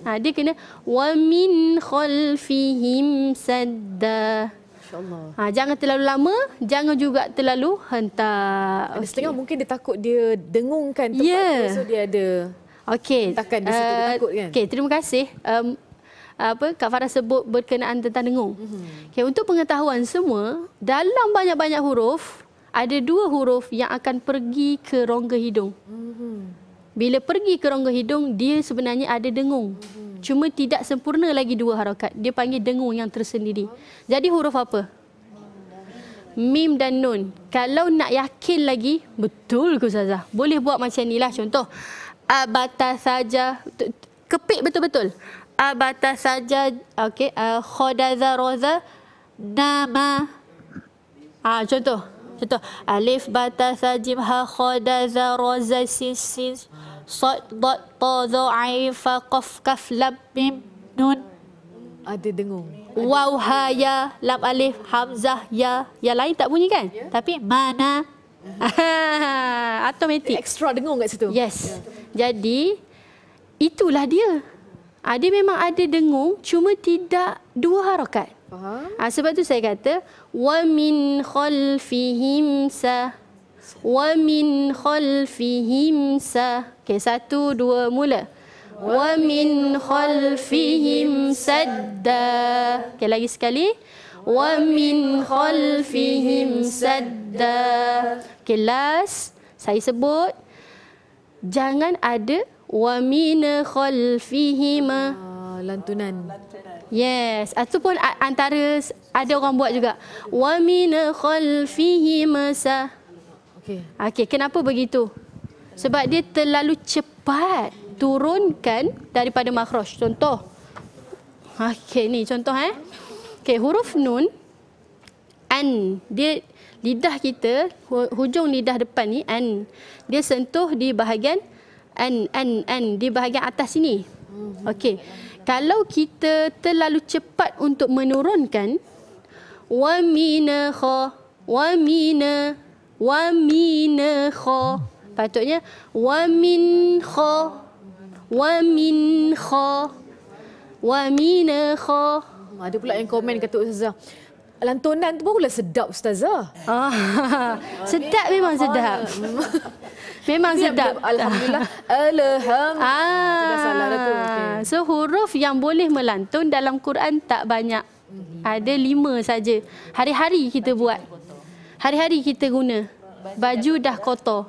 B: ha dia kena wa min khalfihim sadda Allah. Ha, jangan terlalu lama, jangan juga terlalu hentak. Okay. Setengah mungkin dia takut dia dengungkan tempat yeah. tu, so dia ada okay. hentakan di situ, uh, takut kan? Okay, terima kasih. Um, Ah, apa Kak Farah sebut berkenaan tentang dengung. Mm-hmm. Okay, untuk pengetahuan semua, dalam banyak-banyak huruf, ada dua huruf yang akan pergi ke rongga hidung. Mm-hmm. Bila pergi ke rongga hidung, dia sebenarnya ada dengung. Mm-hmm. Cuma tidak sempurna lagi dua harokat. Dia panggil dengung yang tersendiri. Jadi huruf apa? Mim dan Nun. Kalau nak yakin lagi, betul ke Zazah? Boleh buat macam inilah contoh. Abata saja. Kepik betul-betul abata saja okey uh, eh, khodaza roza nama ah contoh contoh alif bata sajim ha khodaza roza sin sin sad dot ta za ain fa ha, qaf kaf lam mim nun ada dengung waw ha ya lam alif hamzah ya ya lain tak bunyi kan yeah. tapi mana Automatik. Extra dengung kat situ. Yes. Yeah. Jadi, itulah dia. Ada memang ada dengung cuma tidak dua harakat. Faham? Uh, sebab tu saya kata wa min khalfihim sa wa min khalfihim sa. Okey satu dua mula. Wa min khalfihim sadda. Okey lagi sekali. Wa min khalfihim sadda. Okey last saya sebut jangan ada wa min khalfihima ah,
A: lantunan
B: yes itu antara ada orang buat juga wa min khalfihima sa okey okey kenapa begitu sebab dia terlalu cepat turunkan daripada makhraj contoh okey ni contoh eh okey huruf nun an dia lidah kita hujung lidah depan ni an dia sentuh di bahagian N N N di bahagian atas sini.
A: Mhm.
B: Okey. Kalau kita terlalu cepat untuk menurunkan wa mina kha wa mina wa mina kha. Patutnya wa min kha wa min kha wa mina kha. Hmm,
A: ada pula yang komen kata ustazah. Lantunan tu barulah sedap ustazah. Ah,
B: sedap memang sedap. Memang Siap sedap. Dia, Alhamdulillah. Alhamdulillah. Ah. Lah okay. So huruf yang boleh melantun dalam Quran tak banyak. Ada lima saja. Hari-hari kita baju buat. Hari-hari kita guna. Baju dah kotor.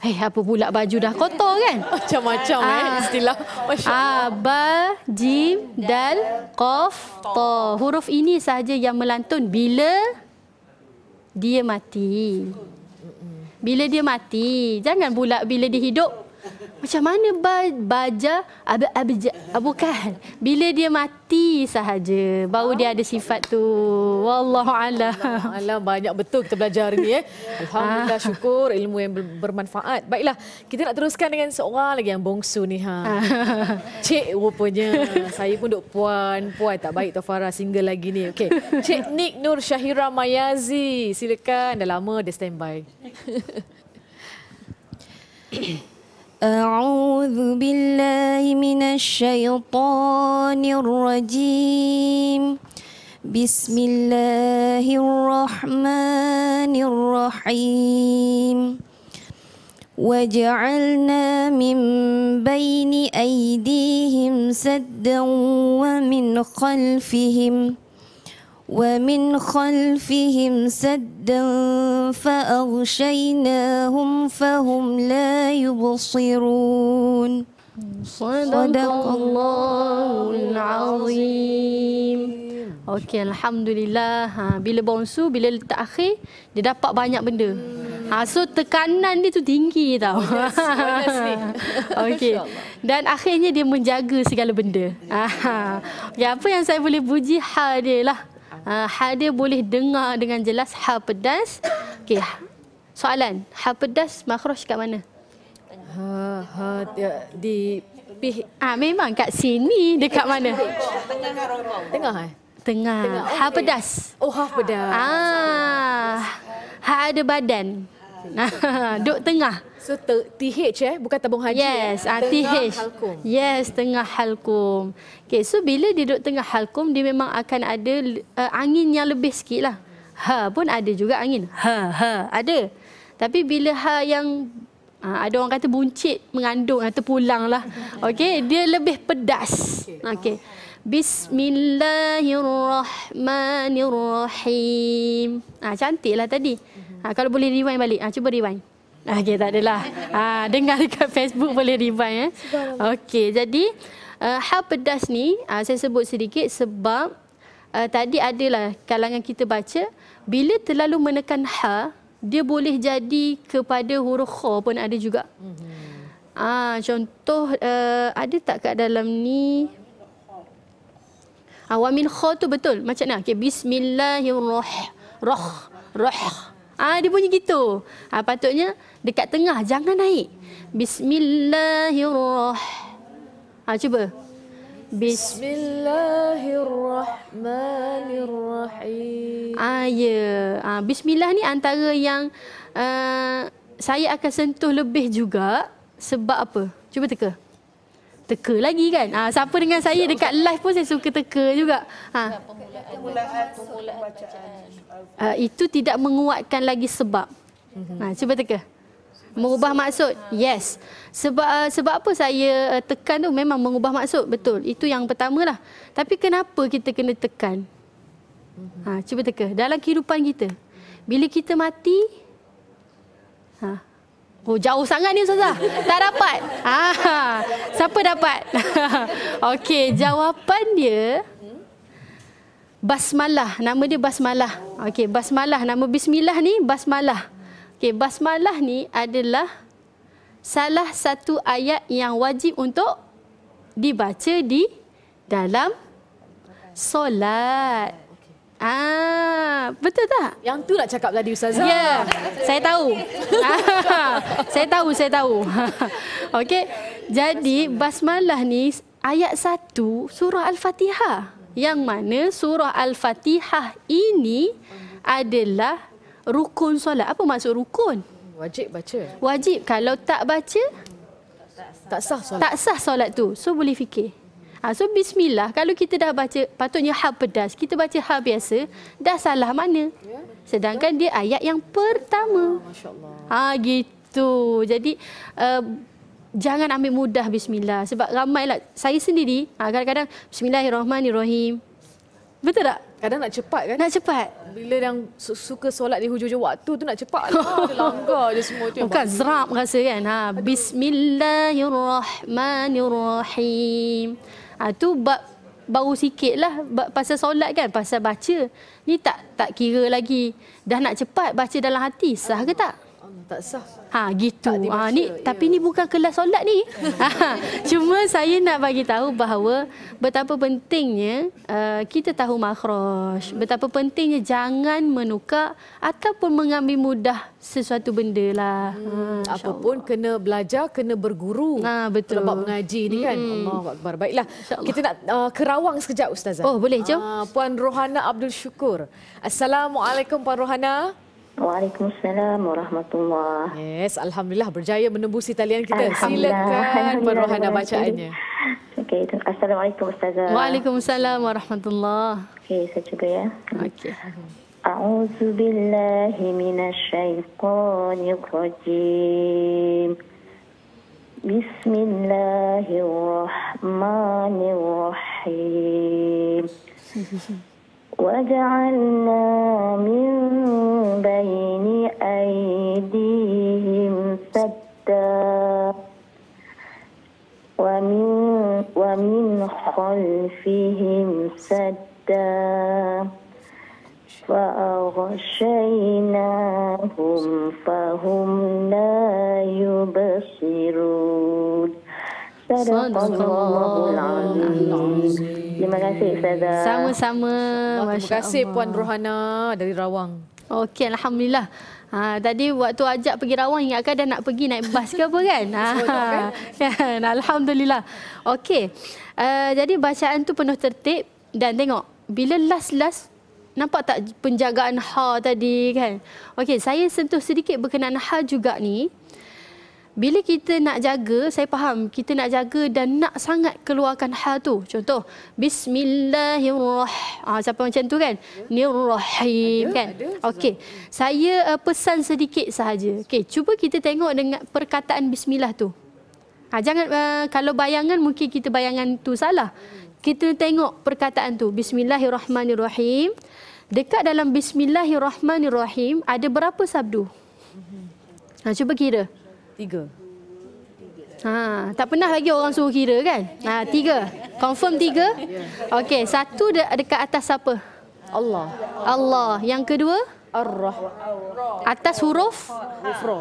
B: Hei, eh, apa pula baju dah kotor kan? Macam-macam eh, ah. eh istilah. Masya ah, Allah. Ba, jim, dal, qaf, ta. Huruf ini sahaja yang melantun bila dia mati. Bila dia mati, jangan pula bila dia hidup macam mana ba baja ab abja ab ah, bukan bila dia mati sahaja baru dia ada sifat tu. Wallahu alam. Alam banyak betul kita belajar hari ni eh.
A: Alhamdulillah ah. syukur ilmu yang bermanfaat. Baiklah, kita nak teruskan dengan seorang lagi yang bongsu ni ha. Ah. Cik rupanya saya pun duk puan, puan tak baik Tofara single lagi ni. Okey. Cik Nik Nur Syahira Mayazi, silakan dah lama dia standby.
D: أعوذ
C: بالله من الشيطان الرجيم بسم الله الرحمن الرحيم وجعلنا من بين أيديهم سدا ومن خلفهم ومن خلفهم سدا فأغشيناهم فهم لا يبصرون
B: صدق الله العظيم Okey alhamdulillah ha bila bongsu, bila letak akhir dia dapat banyak benda. Ha so tekanan dia tu tinggi tau. Oh, yes, oh, Okey. Dan akhirnya dia menjaga segala benda. Ha. ha. Okay, apa yang saya boleh puji hal dia lah. Ha, ha dia boleh dengar dengan jelas ha pedas. Okey. Soalan, ha pedas makhraj kat mana? Ha ha di, di pih. Ah memang kat sini dekat mana? Tengah eh? Tengah. Tengah. Ha pedas. Oh ha pedas. Ah. Ha ada badan. Nah, duk tengah. So t- TH eh bukan tabung haji. Eh? Yes, eh. tengah TH. Halkum. Yes, tengah halkum. Okay, so bila dia duduk tengah halkum dia memang akan ada uh, angin yang lebih sikit lah. Ha pun ada juga angin. Ha ha ada. Tapi bila ha yang Ha, ada orang kata buncit mengandung atau pulang lah. Okay, dia lebih pedas. Okay, Bismillahirrahmanirrahim. Ah cantiklah tadi. Ha, kalau boleh rewind balik. Ah ha, cuba rewind. Ah, okey, tak adalah. Ha, dengar dekat Facebook boleh rebound. Eh. Okey, jadi uh, hal pedas ni uh, saya sebut sedikit sebab uh, tadi adalah kalangan kita baca bila terlalu menekan H dia boleh jadi kepada huruf kho pun ada juga. Mhm. Ah, uh, contoh uh, ada tak kat dalam ni? Awamin kho tu betul. Macam mana? Okay, Bismillahirrahmanirrahim. Roh. Roh. Ah, dia bunyi gitu. Ah, patutnya Dekat tengah jangan naik. Bismillahirrahmanirrahim. Ha cuba.
A: Bismillahirrahmanirrahim.
B: Ah ya. Ah ha, bismillah ni antara yang uh, saya akan sentuh lebih juga sebab apa? Cuba teka. Teka lagi kan? Ah ha, siapa dengan saya dekat live pun saya suka teka juga. Ha. Uh, itu tidak menguatkan lagi sebab. Ha cuba teka mengubah maksud. Ha. Yes. Sebab uh, sebab apa saya uh, tekan tu memang mengubah maksud. Betul. Itu yang pertama lah. Tapi kenapa kita kena tekan? Mhm. Ha, cuba teka. Dalam kehidupan kita. Bila kita mati. Ha. Oh, jauh sangat ni Ustazah. tak dapat. Ha. Siapa dapat? Okey, jawapan dia Basmalah. Nama dia Basmalah. Okey, Basmalah. Nama Bismillah ni Basmalah. Okey, basmalah ni adalah salah satu ayat yang wajib untuk dibaca di dalam solat. Ah, betul tak? Yang tu nak cakap tadi ustazah. Ya. Yeah. saya tahu. saya tahu, saya tahu. Okey. Jadi basmalah ni ayat satu surah Al-Fatihah. Yang mana surah Al-Fatihah ini adalah rukun solat. Apa maksud rukun? Wajib baca. Wajib. Kalau tak baca, tak sah solat. Tak sah solat tu. So boleh fikir. Ha, so bismillah. Kalau kita dah baca, patutnya hal pedas. Kita baca hal biasa, dah salah mana? Ya. Sedangkan dia ayat yang pertama. Ah, ha, gitu. Jadi, uh, jangan ambil mudah bismillah. Sebab ramailah Saya sendiri, ha, kadang-kadang bismillahirrahmanirrahim. Betul tak? Kadang nak cepat kan? Nak cepat. Bila yang suka solat di hujung-hujung waktu tu nak cepat lah. langgar
A: je semua tu. Yang Bukan zerap
B: rasa kan? Ha. Bismillahirrahmanirrahim. Ha, tu bab baru sikit lah pasal solat kan pasal baca ni tak tak kira lagi dah nak cepat baca dalam hati sah ke tak tak sah. Ha gitu. Ha ni ya. tapi ni bukan kelas solat ni. Ha, cuma saya nak bagi tahu bahawa betapa pentingnya uh, kita tahu makhraj. Betapa pentingnya jangan menukar ataupun mengambil mudah sesuatu benda lah. Ha,
A: hmm,
C: apa pun
B: kena belajar, kena berguru. Ha betul. Sebab
A: mengaji ni kan. hmm. kan. Allahuakbar. Baiklah. InsyaAllah. Kita nak uh, kerawang sekejap ustazah. Oh boleh jom. Uh, Puan Rohana Abdul Syukur. Assalamualaikum Puan Rohana. Waalaikumsalam warahmatullahi Yes, Alhamdulillah berjaya menembusi talian kita. Silakan Puan
C: bacaannya. Okay. Assalamualaikum Ustazah.
B: Waalaikumsalam warahmatullahi Okey, saya cuba ya. Okey. A'udzu billahi minasy
C: syaithanir rajim. Bismillahirrahmanirrahim. وجعلنا من بين أيديهم سدا ومن, ومن خلفهم سدا فأغشيناهم فهم لا يبصرون
B: صدق الله العظيم Terima kasih Ustazah. Sama-sama. Terima kasih Puan Rohana dari Rawang. Okey, Alhamdulillah. Ha, tadi waktu ajak pergi Rawang ingatkan dah nak pergi naik bas ke apa kan? Ha, kan? Alhamdulillah. Okey, uh, jadi bacaan tu penuh tertib dan tengok bila last-last nampak tak penjagaan ha tadi kan? Okey, saya sentuh sedikit berkenaan ha juga ni bila kita nak jaga, saya faham kita nak jaga dan nak sangat keluarkan hal tu. Contoh, bismillahirrahmanirrahim. Ah, siapa macam tu kan? Nirrahim ada, kan? Okey. Saya uh, pesan sedikit sahaja. Okay, cuba kita tengok dengan perkataan bismillah tu. Ha, jangan uh, kalau bayangan mungkin kita bayangan tu salah. Kita tengok perkataan tu bismillahirrahmanirrahim. Dekat dalam bismillahirrahmanirrahim ada berapa sabdu? Ha, cuba kira. Tiga. Ha, tak pernah lagi orang suruh kira kan? Ha, tiga. Confirm tiga? Ya. Okey, satu de- dekat atas apa? Allah. Allah. Yang kedua? Ar-Rah. Atas huruf? Huruf Ra.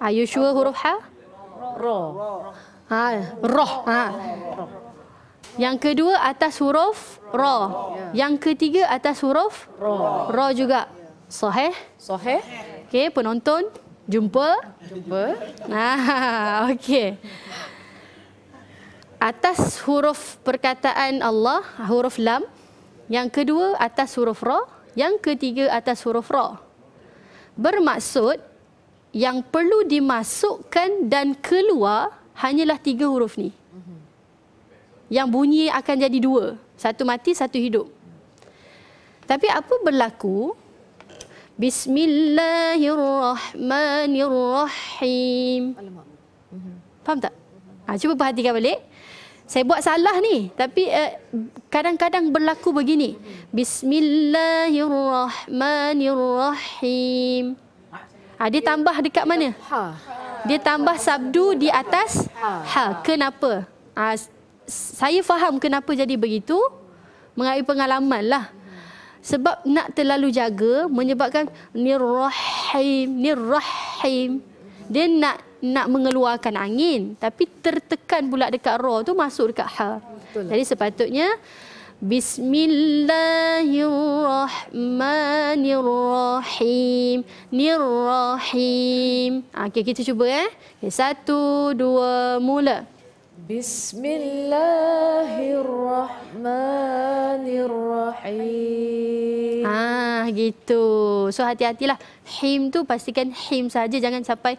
B: Are you sure huruf Ha? Ra. Ha, Roh. Ha. Yang kedua atas huruf Ra. Ya. Yang ketiga atas huruf Ra. Ra juga. Sahih? Sahih. Okey, penonton? Jumpa? Jumpa. Nah, okey. Atas huruf perkataan Allah, huruf lam. Yang kedua atas huruf ra. Yang ketiga atas huruf ra. Bermaksud yang perlu dimasukkan dan keluar hanyalah tiga huruf ni. Yang bunyi akan jadi dua. Satu mati, satu hidup. Tapi apa berlaku بسم الله الرحمن الرحيم فهمت tak? Ha, cuba perhatikan Saya buat salah ni. Tapi uh, kadang-kadang berlaku begini. Bismillahirrahmanirrahim. Ha, dia tambah dekat mana? Ha. Dia tambah sabdu di atas. Ha. ha. Kenapa? Ha, saya faham kenapa jadi begitu. Mengambil pengalaman lah sebab nak terlalu jaga menyebabkan nirrahim nirrahim dia nak nak mengeluarkan angin tapi tertekan pula dekat roh tu masuk dekat ha Betul. jadi sepatutnya Bismillahirrahmanirrahim. Nirrahim. Ah, okay kita cuba eh. Okay, satu, dua, mula. Bismillahirrahmanirrahim. Ah, gitu. So hati-hatilah. Him tu pastikan him saja, jangan sampai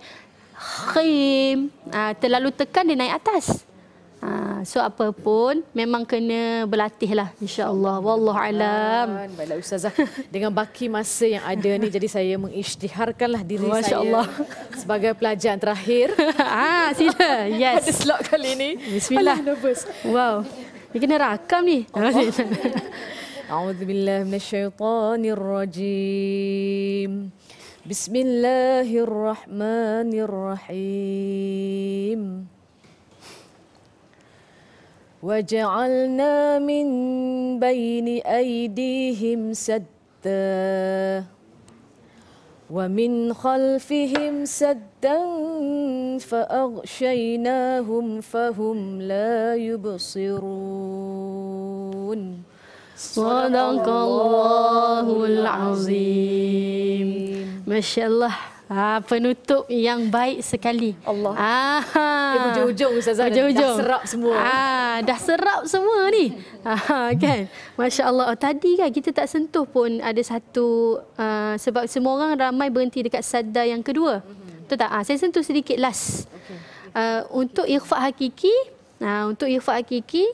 B: khim. Ah, terlalu tekan dia naik atas. Ha, so apa pun memang kena berlatih lah insyaAllah. Wallahu alam.
A: Baiklah Ustazah. Dengan baki masa yang ada ni jadi saya mengisytiharkanlah diri Masya saya. Allah. Sebagai pelajaran terakhir. ah ha, sila. Yes. Pada slot kali ni. Bismillah. Alah nervous. Wow. Ini kena rakam ni. Alhamdulillah. Alhamdulillah. Bismillahirrahmanirrahim. Bismillahirrahmanirrahim. وجعلنا من بين أيديهم سدا ومن خلفهم سدا فأغشيناهم فهم
B: لا يبصرون صدق الله العظيم ما شاء الله Ah penutup yang baik sekali. Allah. Ah. Eh, hujung-hujung Ustazah hujung dah serap semua. Ah dah serap semua ni. Ah kan. Masya-Allah. Oh, tadi kan kita tak sentuh pun ada satu uh, sebab semua orang ramai berhenti dekat sada yang kedua. mm tak? Ah saya sentuh sedikit last. Uh, untuk ikhfa hakiki, Nah, uh, untuk ikhfa hakiki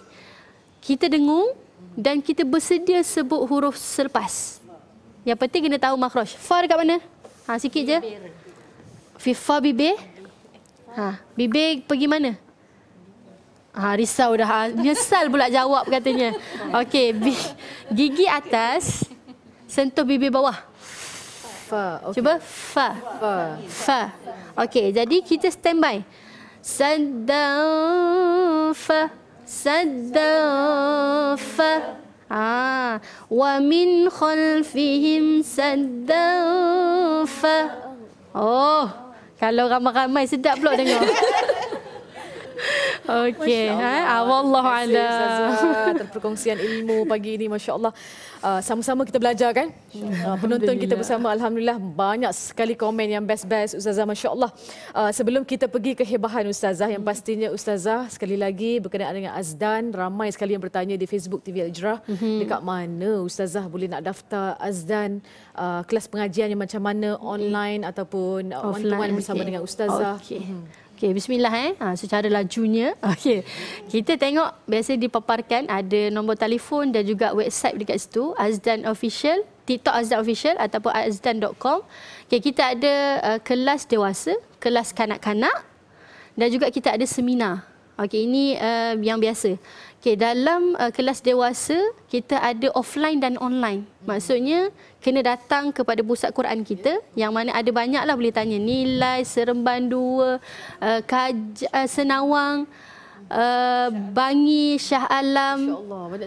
B: kita dengung dan kita bersedia sebut huruf selepas. Yang penting kena tahu makhraj. Fa dekat mana? Ha sikit je. Fifa bibi? Ha bibi, pergi mana? Ha risau dah. Ha, Nyesal pula jawab katanya. Okey, gigi atas sentuh bibi bawah. Fa. Okay. Cuba fa. Fa. fa. Okey, jadi kita standby. Sadda fa. Sadda fa. Wa min khalfihim saddafa. Oh, kalau ramai-ramai sedap pula dengar. Okey, ha? Ah, Allah ada.
A: Terperkongsian ilmu pagi ini, Masya Allah. Ha? Uh, sama-sama kita belajar kan. Uh, penonton kita bersama alhamdulillah banyak sekali komen yang best-best ustazah masya-Allah. Uh, sebelum kita pergi ke hebahan ustazah yang pastinya ustazah sekali lagi berkenaan dengan azdan ramai sekali yang bertanya di Facebook TV Al-Jirah mm-hmm. dekat mana ustazah boleh nak daftar azdan uh, kelas pengajian yang macam mana online ataupun uh, one to one bersama okay. dengan ustazah. Okay.
B: Mm-hmm. Okey, bismillah eh. Ha, secara lajunya. Okey. Kita tengok biasa dipaparkan ada nombor telefon dan juga website dekat situ. Azdan Official. TikTok Azdan Official ataupun azdan.com. Okey, kita ada uh, kelas dewasa, kelas kanak-kanak dan juga kita ada seminar. Okey, ini uh, yang biasa. Okay, dalam uh, kelas dewasa, kita ada offline dan online. Maksudnya, kena datang kepada pusat Quran kita yang mana ada banyaklah boleh tanya. Nilai, seremban dua, uh, uh, senawang, uh, bangi, syah alam,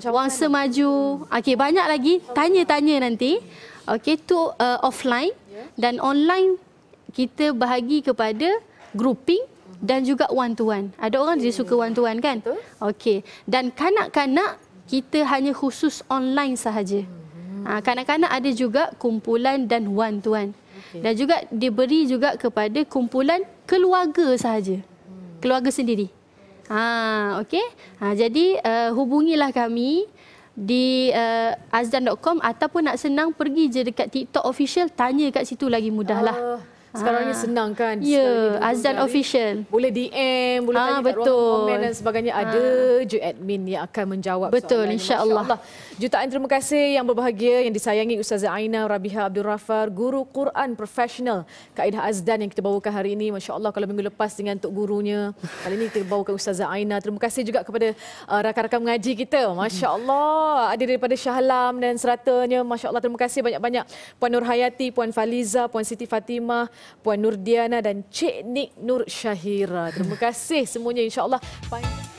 B: wangsa maju. Okay, banyak lagi. Tanya-tanya nanti. Okay, itu uh, offline. Ya. Dan online, kita bahagi kepada grouping dan juga one to one. Ada orang hmm. dia suka one to one kan? Okey. Dan kanak-kanak kita hanya khusus online sahaja. Hmm. Ha, ada juga kumpulan dan one to one. Dan juga diberi juga kepada kumpulan keluarga sahaja. Hmm. Keluarga sendiri. Ha okey. Ha jadi uh, hubungilah kami di uh, eh, azdan.com ataupun nak senang pergi je dekat TikTok official tanya kat situ lagi mudahlah. Uh. Sekarang ni ah. senang kan Ya yeah, Azan official Boleh DM Boleh ha, tanya betul. kat ruang komen dan sebagainya ha. Ada ah.
A: je admin yang akan menjawab Betul insyaAllah Insya Allah. Jutaan terima kasih yang berbahagia yang disayangi Ustazah Aina Rabiha Abdul Rafar, guru Quran profesional. Kaedah Azdan yang kita bawakan hari ini, masya-Allah kalau minggu lepas dengan tok gurunya, kali ini kita bawakan Ustazah Aina. Terima kasih juga kepada uh, rakan-rakan mengaji kita. Masya-Allah, ada daripada Syahlam dan seratanya, masya-Allah terima kasih banyak-banyak Puan Nur Hayati, Puan Faliza, Puan Siti Fatimah, Puan Nur Diana dan Cik Nik Nur Syahira. Terima kasih semuanya insya-Allah. Bye.